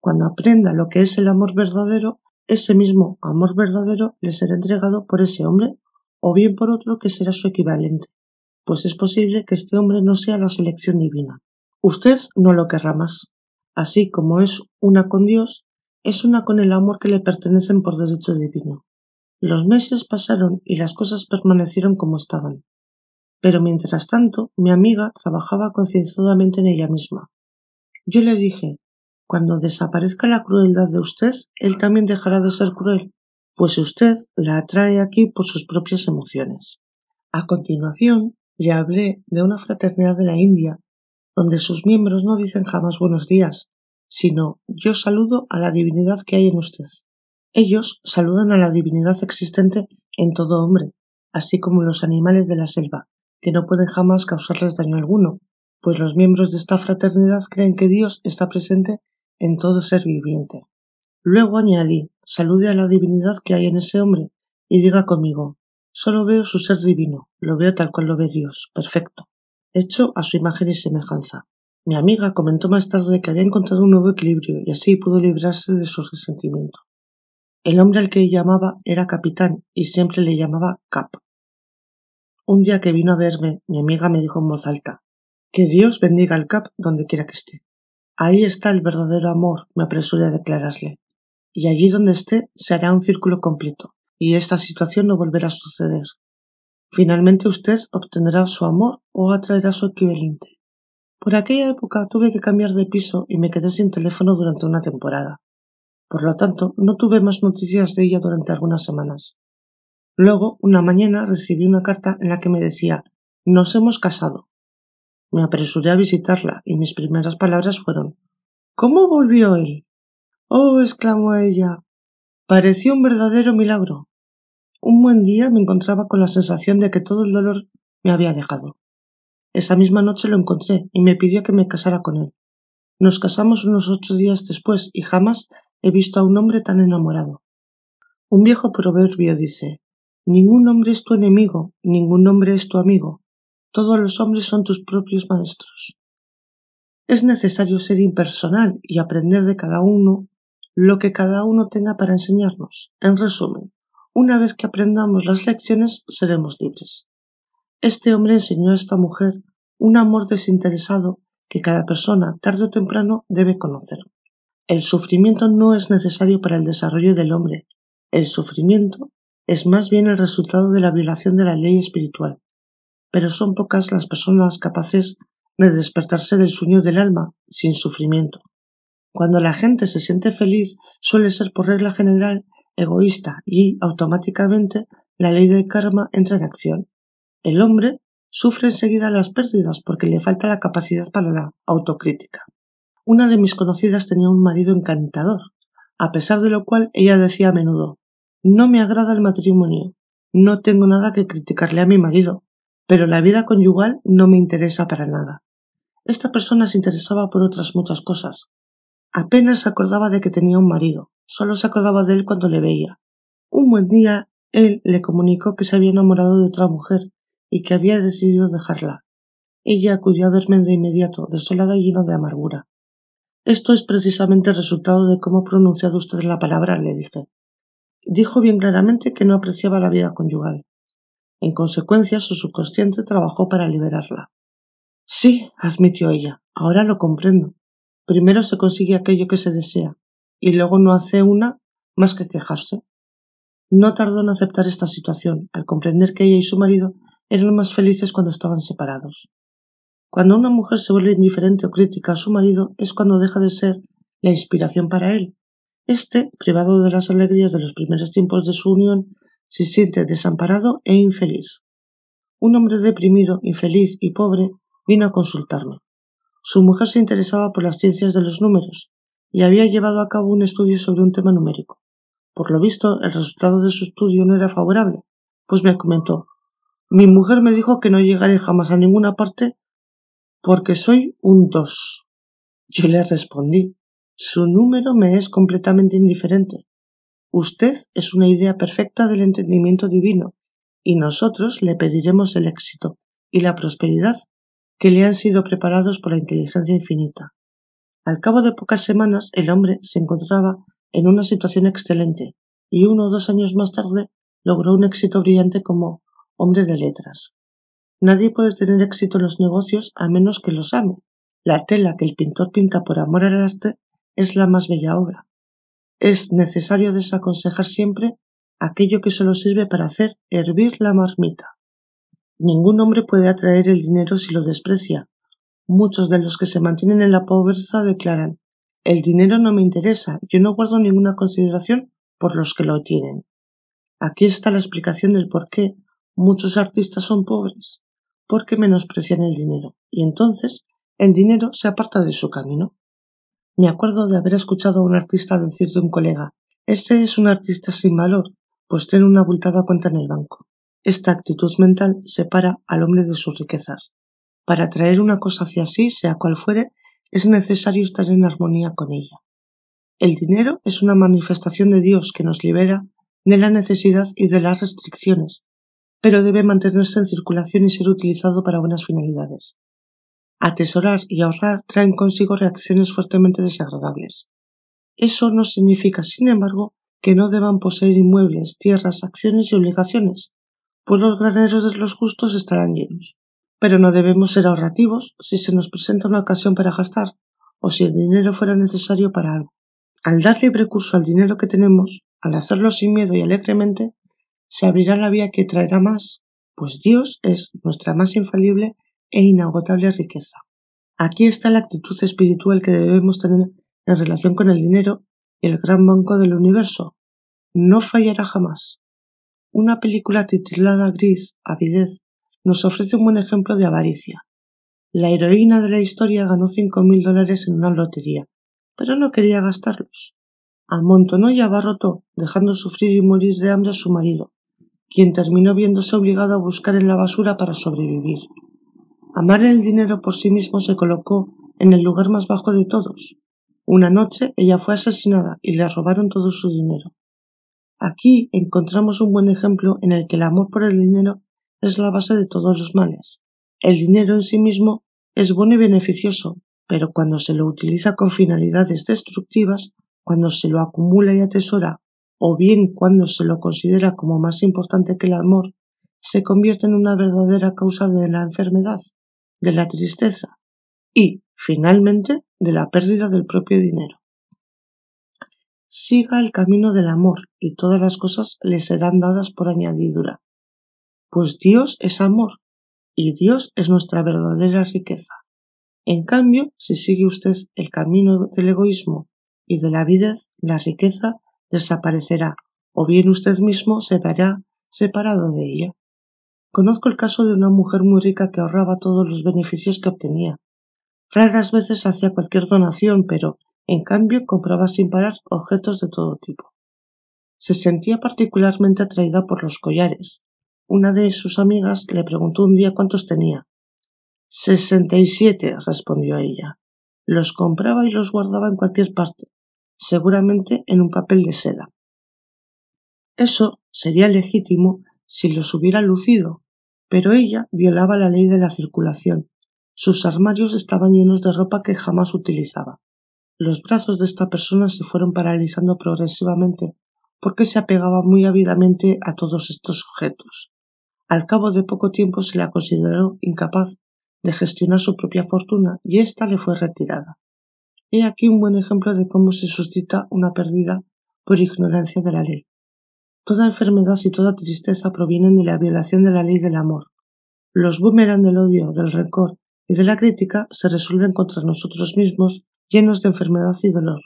Cuando aprenda lo que es el amor verdadero, ese mismo amor verdadero le será entregado por ese hombre o bien por otro que será su equivalente, pues es posible que este hombre no sea la selección divina. Usted no lo querrá más. Así como es una con Dios, es una con el amor que le pertenecen por derecho divino. Los meses pasaron y las cosas permanecieron como estaban. Pero mientras tanto, mi amiga trabajaba concienzudamente en ella misma. Yo le dije, cuando desaparezca la crueldad de usted, él también dejará de ser cruel, pues usted la atrae aquí por sus propias emociones. A continuación, le hablé de una fraternidad de la India, donde sus miembros no dicen jamás buenos días, sino yo saludo a la divinidad que hay en usted. Ellos saludan a la divinidad existente en todo hombre, así como los animales de la selva, que no pueden jamás causarles daño alguno, pues los miembros de esta fraternidad creen que Dios está presente en todo ser viviente. Luego añadí, salude a la divinidad que hay en ese hombre y diga conmigo, solo veo su ser divino, lo veo tal cual lo ve Dios, perfecto, hecho a su imagen y semejanza. Mi amiga comentó más tarde que había encontrado un nuevo equilibrio y así pudo librarse de su resentimiento. El hombre al que llamaba era capitán y siempre le llamaba Cap. Un día que vino a verme, mi amiga me dijo en voz alta, que Dios bendiga al Cap donde quiera que esté. Ahí está el verdadero amor, me apresuré a declararle. Y allí donde esté se hará un círculo completo, y esta situación no volverá a suceder. Finalmente usted obtendrá su amor o atraerá su equivalente. Por aquella época tuve que cambiar de piso y me quedé sin teléfono durante una temporada. Por lo tanto, no tuve más noticias de ella durante algunas semanas. Luego, una mañana recibí una carta en la que me decía Nos hemos casado. Me apresuré a visitarla, y mis primeras palabras fueron ¿Cómo volvió él? Oh, exclamó ella. Pareció un verdadero milagro. Un buen día me encontraba con la sensación de que todo el dolor me había dejado. Esa misma noche lo encontré y me pidió que me casara con él. Nos casamos unos ocho días después y jamás he visto a un hombre tan enamorado. Un viejo proverbio dice Ningún hombre es tu enemigo, ningún hombre es tu amigo, todos los hombres son tus propios maestros. Es necesario ser impersonal y aprender de cada uno lo que cada uno tenga para enseñarnos. En resumen, una vez que aprendamos las lecciones seremos libres. Este hombre enseñó a esta mujer un amor desinteresado que cada persona, tarde o temprano, debe conocer. El sufrimiento no es necesario para el desarrollo del hombre. El sufrimiento es más bien el resultado de la violación de la ley espiritual pero son pocas las personas capaces de despertarse del sueño del alma sin sufrimiento. Cuando la gente se siente feliz suele ser por regla general egoísta y automáticamente la ley del karma entra en acción. El hombre sufre enseguida las pérdidas porque le falta la capacidad para la autocrítica. Una de mis conocidas tenía un marido encantador, a pesar de lo cual ella decía a menudo No me agrada el matrimonio, no tengo nada que criticarle a mi marido, pero la vida conyugal no me interesa para nada. Esta persona se interesaba por otras muchas cosas. Apenas se acordaba de que tenía un marido, solo se acordaba de él cuando le veía. Un buen día, él le comunicó que se había enamorado de otra mujer y que había decidido dejarla. Ella acudió a verme de inmediato, desolada y llena de amargura. Esto es precisamente el resultado de cómo ha pronunciado usted la palabra, le dije. Dijo bien claramente que no apreciaba la vida conyugal. En consecuencia, su subconsciente trabajó para liberarla. Sí, admitió ella, ahora lo comprendo. Primero se consigue aquello que se desea, y luego no hace una más que quejarse. No tardó en aceptar esta situación, al comprender que ella y su marido eran más felices cuando estaban separados. Cuando una mujer se vuelve indiferente o crítica a su marido es cuando deja de ser la inspiración para él. Este, privado de las alegrías de los primeros tiempos de su unión, se siente desamparado e infeliz. Un hombre deprimido, infeliz y pobre vino a consultarme. Su mujer se interesaba por las ciencias de los números y había llevado a cabo un estudio sobre un tema numérico. Por lo visto, el resultado de su estudio no era favorable, pues me comentó Mi mujer me dijo que no llegaré jamás a ninguna parte porque soy un dos. Yo le respondí Su número me es completamente indiferente. Usted es una idea perfecta del entendimiento divino, y nosotros le pediremos el éxito y la prosperidad que le han sido preparados por la inteligencia infinita. Al cabo de pocas semanas el hombre se encontraba en una situación excelente, y uno o dos años más tarde logró un éxito brillante como hombre de letras. Nadie puede tener éxito en los negocios a menos que los ame. La tela que el pintor pinta por amor al arte es la más bella obra. Es necesario desaconsejar siempre aquello que solo sirve para hacer hervir la marmita. Ningún hombre puede atraer el dinero si lo desprecia. Muchos de los que se mantienen en la pobreza declaran el dinero no me interesa, yo no guardo ninguna consideración por los que lo tienen. Aquí está la explicación del por qué muchos artistas son pobres, porque menosprecian el dinero, y entonces el dinero se aparta de su camino. Me acuerdo de haber escuchado a un artista decir de un colega, «Ese es un artista sin valor, pues tiene una abultada cuenta en el banco. Esta actitud mental separa al hombre de sus riquezas. Para traer una cosa hacia sí, sea cual fuere, es necesario estar en armonía con ella. El dinero es una manifestación de Dios que nos libera de la necesidad y de las restricciones, pero debe mantenerse en circulación y ser utilizado para buenas finalidades. Atesorar y ahorrar traen consigo reacciones fuertemente desagradables. Eso no significa, sin embargo, que no deban poseer inmuebles, tierras, acciones y obligaciones, pues los graneros de los justos estarán llenos. Pero no debemos ser ahorrativos si se nos presenta una ocasión para gastar, o si el dinero fuera necesario para algo. Al dar libre curso al dinero que tenemos, al hacerlo sin miedo y alegremente, se abrirá la vía que traerá más, pues Dios es nuestra más infalible e inagotable riqueza. Aquí está la actitud espiritual que debemos tener en relación con el dinero y el gran banco del universo. No fallará jamás. Una película titulada Gris, Avidez, nos ofrece un buen ejemplo de avaricia. La heroína de la historia ganó cinco mil dólares en una lotería, pero no quería gastarlos. Amontonó y abarrotó, dejando sufrir y morir de hambre a su marido, quien terminó viéndose obligado a buscar en la basura para sobrevivir. Amar el dinero por sí mismo se colocó en el lugar más bajo de todos. Una noche ella fue asesinada y le robaron todo su dinero. Aquí encontramos un buen ejemplo en el que el amor por el dinero es la base de todos los males. El dinero en sí mismo es bueno y beneficioso, pero cuando se lo utiliza con finalidades destructivas, cuando se lo acumula y atesora, o bien cuando se lo considera como más importante que el amor, se convierte en una verdadera causa de la enfermedad de la tristeza y, finalmente, de la pérdida del propio dinero. Siga el camino del amor y todas las cosas le serán dadas por añadidura, pues Dios es amor y Dios es nuestra verdadera riqueza. En cambio, si sigue usted el camino del egoísmo y de la avidez, la riqueza desaparecerá, o bien usted mismo se verá separado de ella. Conozco el caso de una mujer muy rica que ahorraba todos los beneficios que obtenía. Raras veces hacía cualquier donación, pero, en cambio, compraba sin parar objetos de todo tipo. Se sentía particularmente atraída por los collares. Una de sus amigas le preguntó un día cuántos tenía. Sesenta y siete, respondió ella. Los compraba y los guardaba en cualquier parte, seguramente en un papel de seda. Eso sería legítimo si los hubiera lucido, pero ella violaba la ley de la circulación. Sus armarios estaban llenos de ropa que jamás utilizaba. Los brazos de esta persona se fueron paralizando progresivamente porque se apegaba muy ávidamente a todos estos objetos. Al cabo de poco tiempo se la consideró incapaz de gestionar su propia fortuna y ésta le fue retirada. He aquí un buen ejemplo de cómo se suscita una pérdida por ignorancia de la ley. Toda enfermedad y toda tristeza provienen de la violación de la ley del amor. Los boomerang del odio, del rencor y de la crítica se resuelven contra nosotros mismos, llenos de enfermedad y dolor.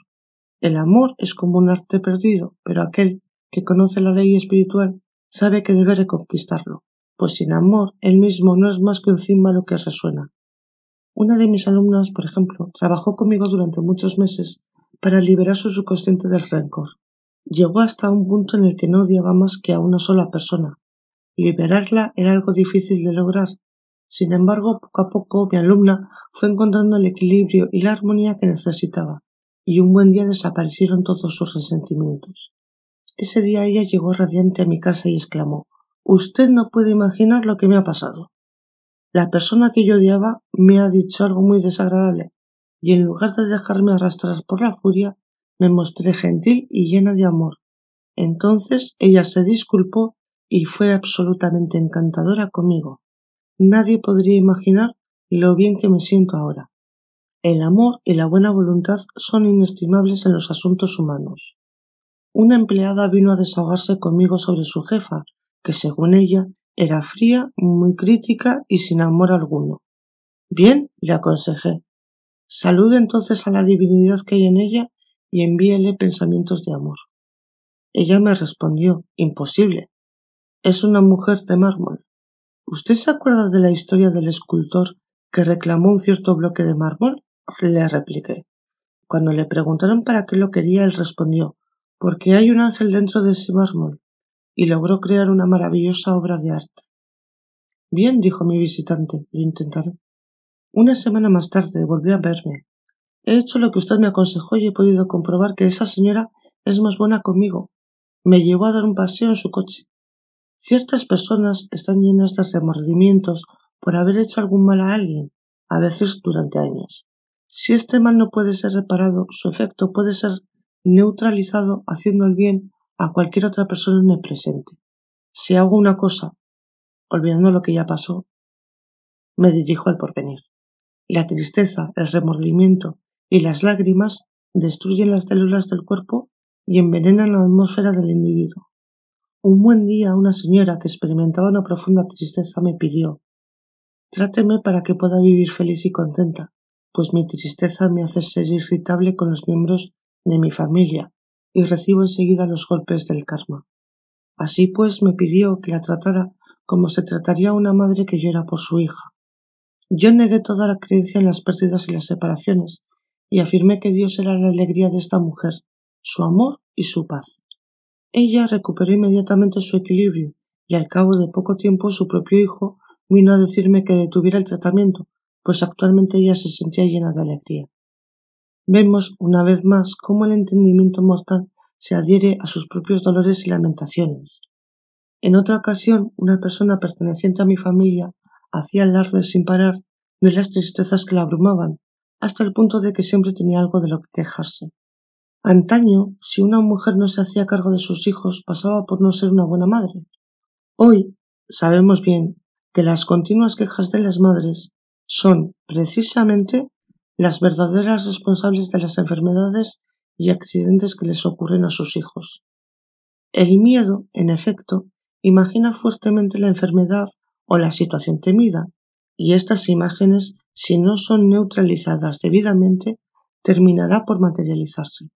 El amor es como un arte perdido, pero aquel que conoce la ley espiritual sabe que debe reconquistarlo, pues sin amor él mismo no es más que un címbalo que resuena. Una de mis alumnas, por ejemplo, trabajó conmigo durante muchos meses para liberar su subconsciente del rencor. Llegó hasta un punto en el que no odiaba más que a una sola persona. Liberarla era algo difícil de lograr. Sin embargo, poco a poco mi alumna fue encontrando el equilibrio y la armonía que necesitaba, y un buen día desaparecieron todos sus resentimientos. Ese día ella llegó radiante a mi casa y exclamó Usted no puede imaginar lo que me ha pasado. La persona que yo odiaba me ha dicho algo muy desagradable, y en lugar de dejarme arrastrar por la furia, me mostré gentil y llena de amor. Entonces ella se disculpó y fue absolutamente encantadora conmigo. Nadie podría imaginar lo bien que me siento ahora. El amor y la buena voluntad son inestimables en los asuntos humanos. Una empleada vino a desahogarse conmigo sobre su jefa, que según ella era fría, muy crítica y sin amor alguno. Bien, le aconsejé. Salude entonces a la divinidad que hay en ella y envíele pensamientos de amor. Ella me respondió Imposible. Es una mujer de mármol. ¿Usted se acuerda de la historia del escultor que reclamó un cierto bloque de mármol? Le repliqué. Cuando le preguntaron para qué lo quería, él respondió Porque hay un ángel dentro de ese mármol, y logró crear una maravillosa obra de arte. Bien, dijo mi visitante, lo intentaré. Una semana más tarde volvió a verme He hecho lo que usted me aconsejó y he podido comprobar que esa señora es más buena conmigo. Me llevó a dar un paseo en su coche. Ciertas personas están llenas de remordimientos por haber hecho algún mal a alguien, a veces durante años. Si este mal no puede ser reparado, su efecto puede ser neutralizado haciendo el bien a cualquier otra persona en el presente. Si hago una cosa, olvidando lo que ya pasó, me dirijo al porvenir. La tristeza, el remordimiento y las lágrimas destruyen las células del cuerpo y envenenan la atmósfera del individuo. Un buen día una señora que experimentaba una profunda tristeza me pidió Tráteme para que pueda vivir feliz y contenta, pues mi tristeza me hace ser irritable con los miembros de mi familia y recibo enseguida los golpes del karma. Así pues me pidió que la tratara como se trataría a una madre que llora por su hija. Yo negué toda la creencia en las pérdidas y las separaciones, y afirmé que Dios era la alegría de esta mujer, su amor y su paz. Ella recuperó inmediatamente su equilibrio y al cabo de poco tiempo su propio hijo vino a decirme que detuviera el tratamiento, pues actualmente ella se sentía llena de alegría. Vemos una vez más cómo el entendimiento mortal se adhiere a sus propios dolores y lamentaciones. En otra ocasión, una persona perteneciente a mi familia hacía alarde sin parar de las tristezas que la abrumaban hasta el punto de que siempre tenía algo de lo que quejarse. Antaño, si una mujer no se hacía cargo de sus hijos, pasaba por no ser una buena madre. Hoy sabemos bien que las continuas quejas de las madres son precisamente las verdaderas responsables de las enfermedades y accidentes que les ocurren a sus hijos. El miedo, en efecto, imagina fuertemente la enfermedad o la situación temida, y estas imágenes, si no son neutralizadas debidamente, terminará por materializarse.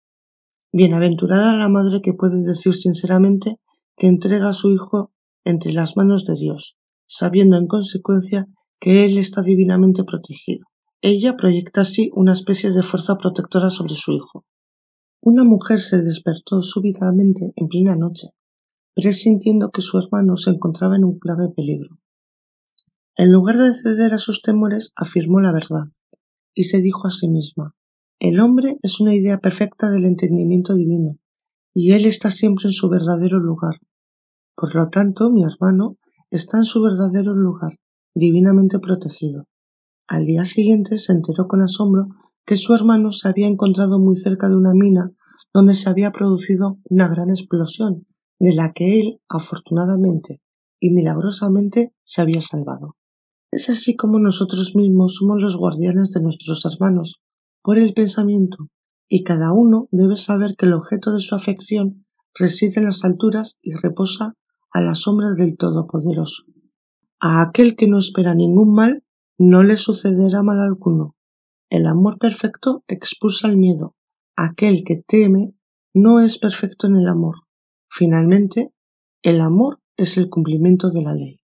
Bienaventurada la madre que puede decir sinceramente que entrega a su hijo entre las manos de Dios, sabiendo en consecuencia que él está divinamente protegido. Ella proyecta así una especie de fuerza protectora sobre su hijo. Una mujer se despertó súbitamente en plena noche, presintiendo que su hermano se encontraba en un grave peligro. En lugar de ceder a sus temores, afirmó la verdad, y se dijo a sí misma El hombre es una idea perfecta del entendimiento divino, y él está siempre en su verdadero lugar. Por lo tanto, mi hermano está en su verdadero lugar, divinamente protegido. Al día siguiente se enteró con asombro que su hermano se había encontrado muy cerca de una mina donde se había producido una gran explosión, de la que él, afortunadamente y milagrosamente, se había salvado. Es así como nosotros mismos somos los guardianes de nuestros hermanos por el pensamiento, y cada uno debe saber que el objeto de su afección reside en las alturas y reposa a la sombra del Todopoderoso. A aquel que no espera ningún mal, no le sucederá mal alguno. El amor perfecto expulsa el miedo. Aquel que teme no es perfecto en el amor. Finalmente, el amor es el cumplimiento de la ley.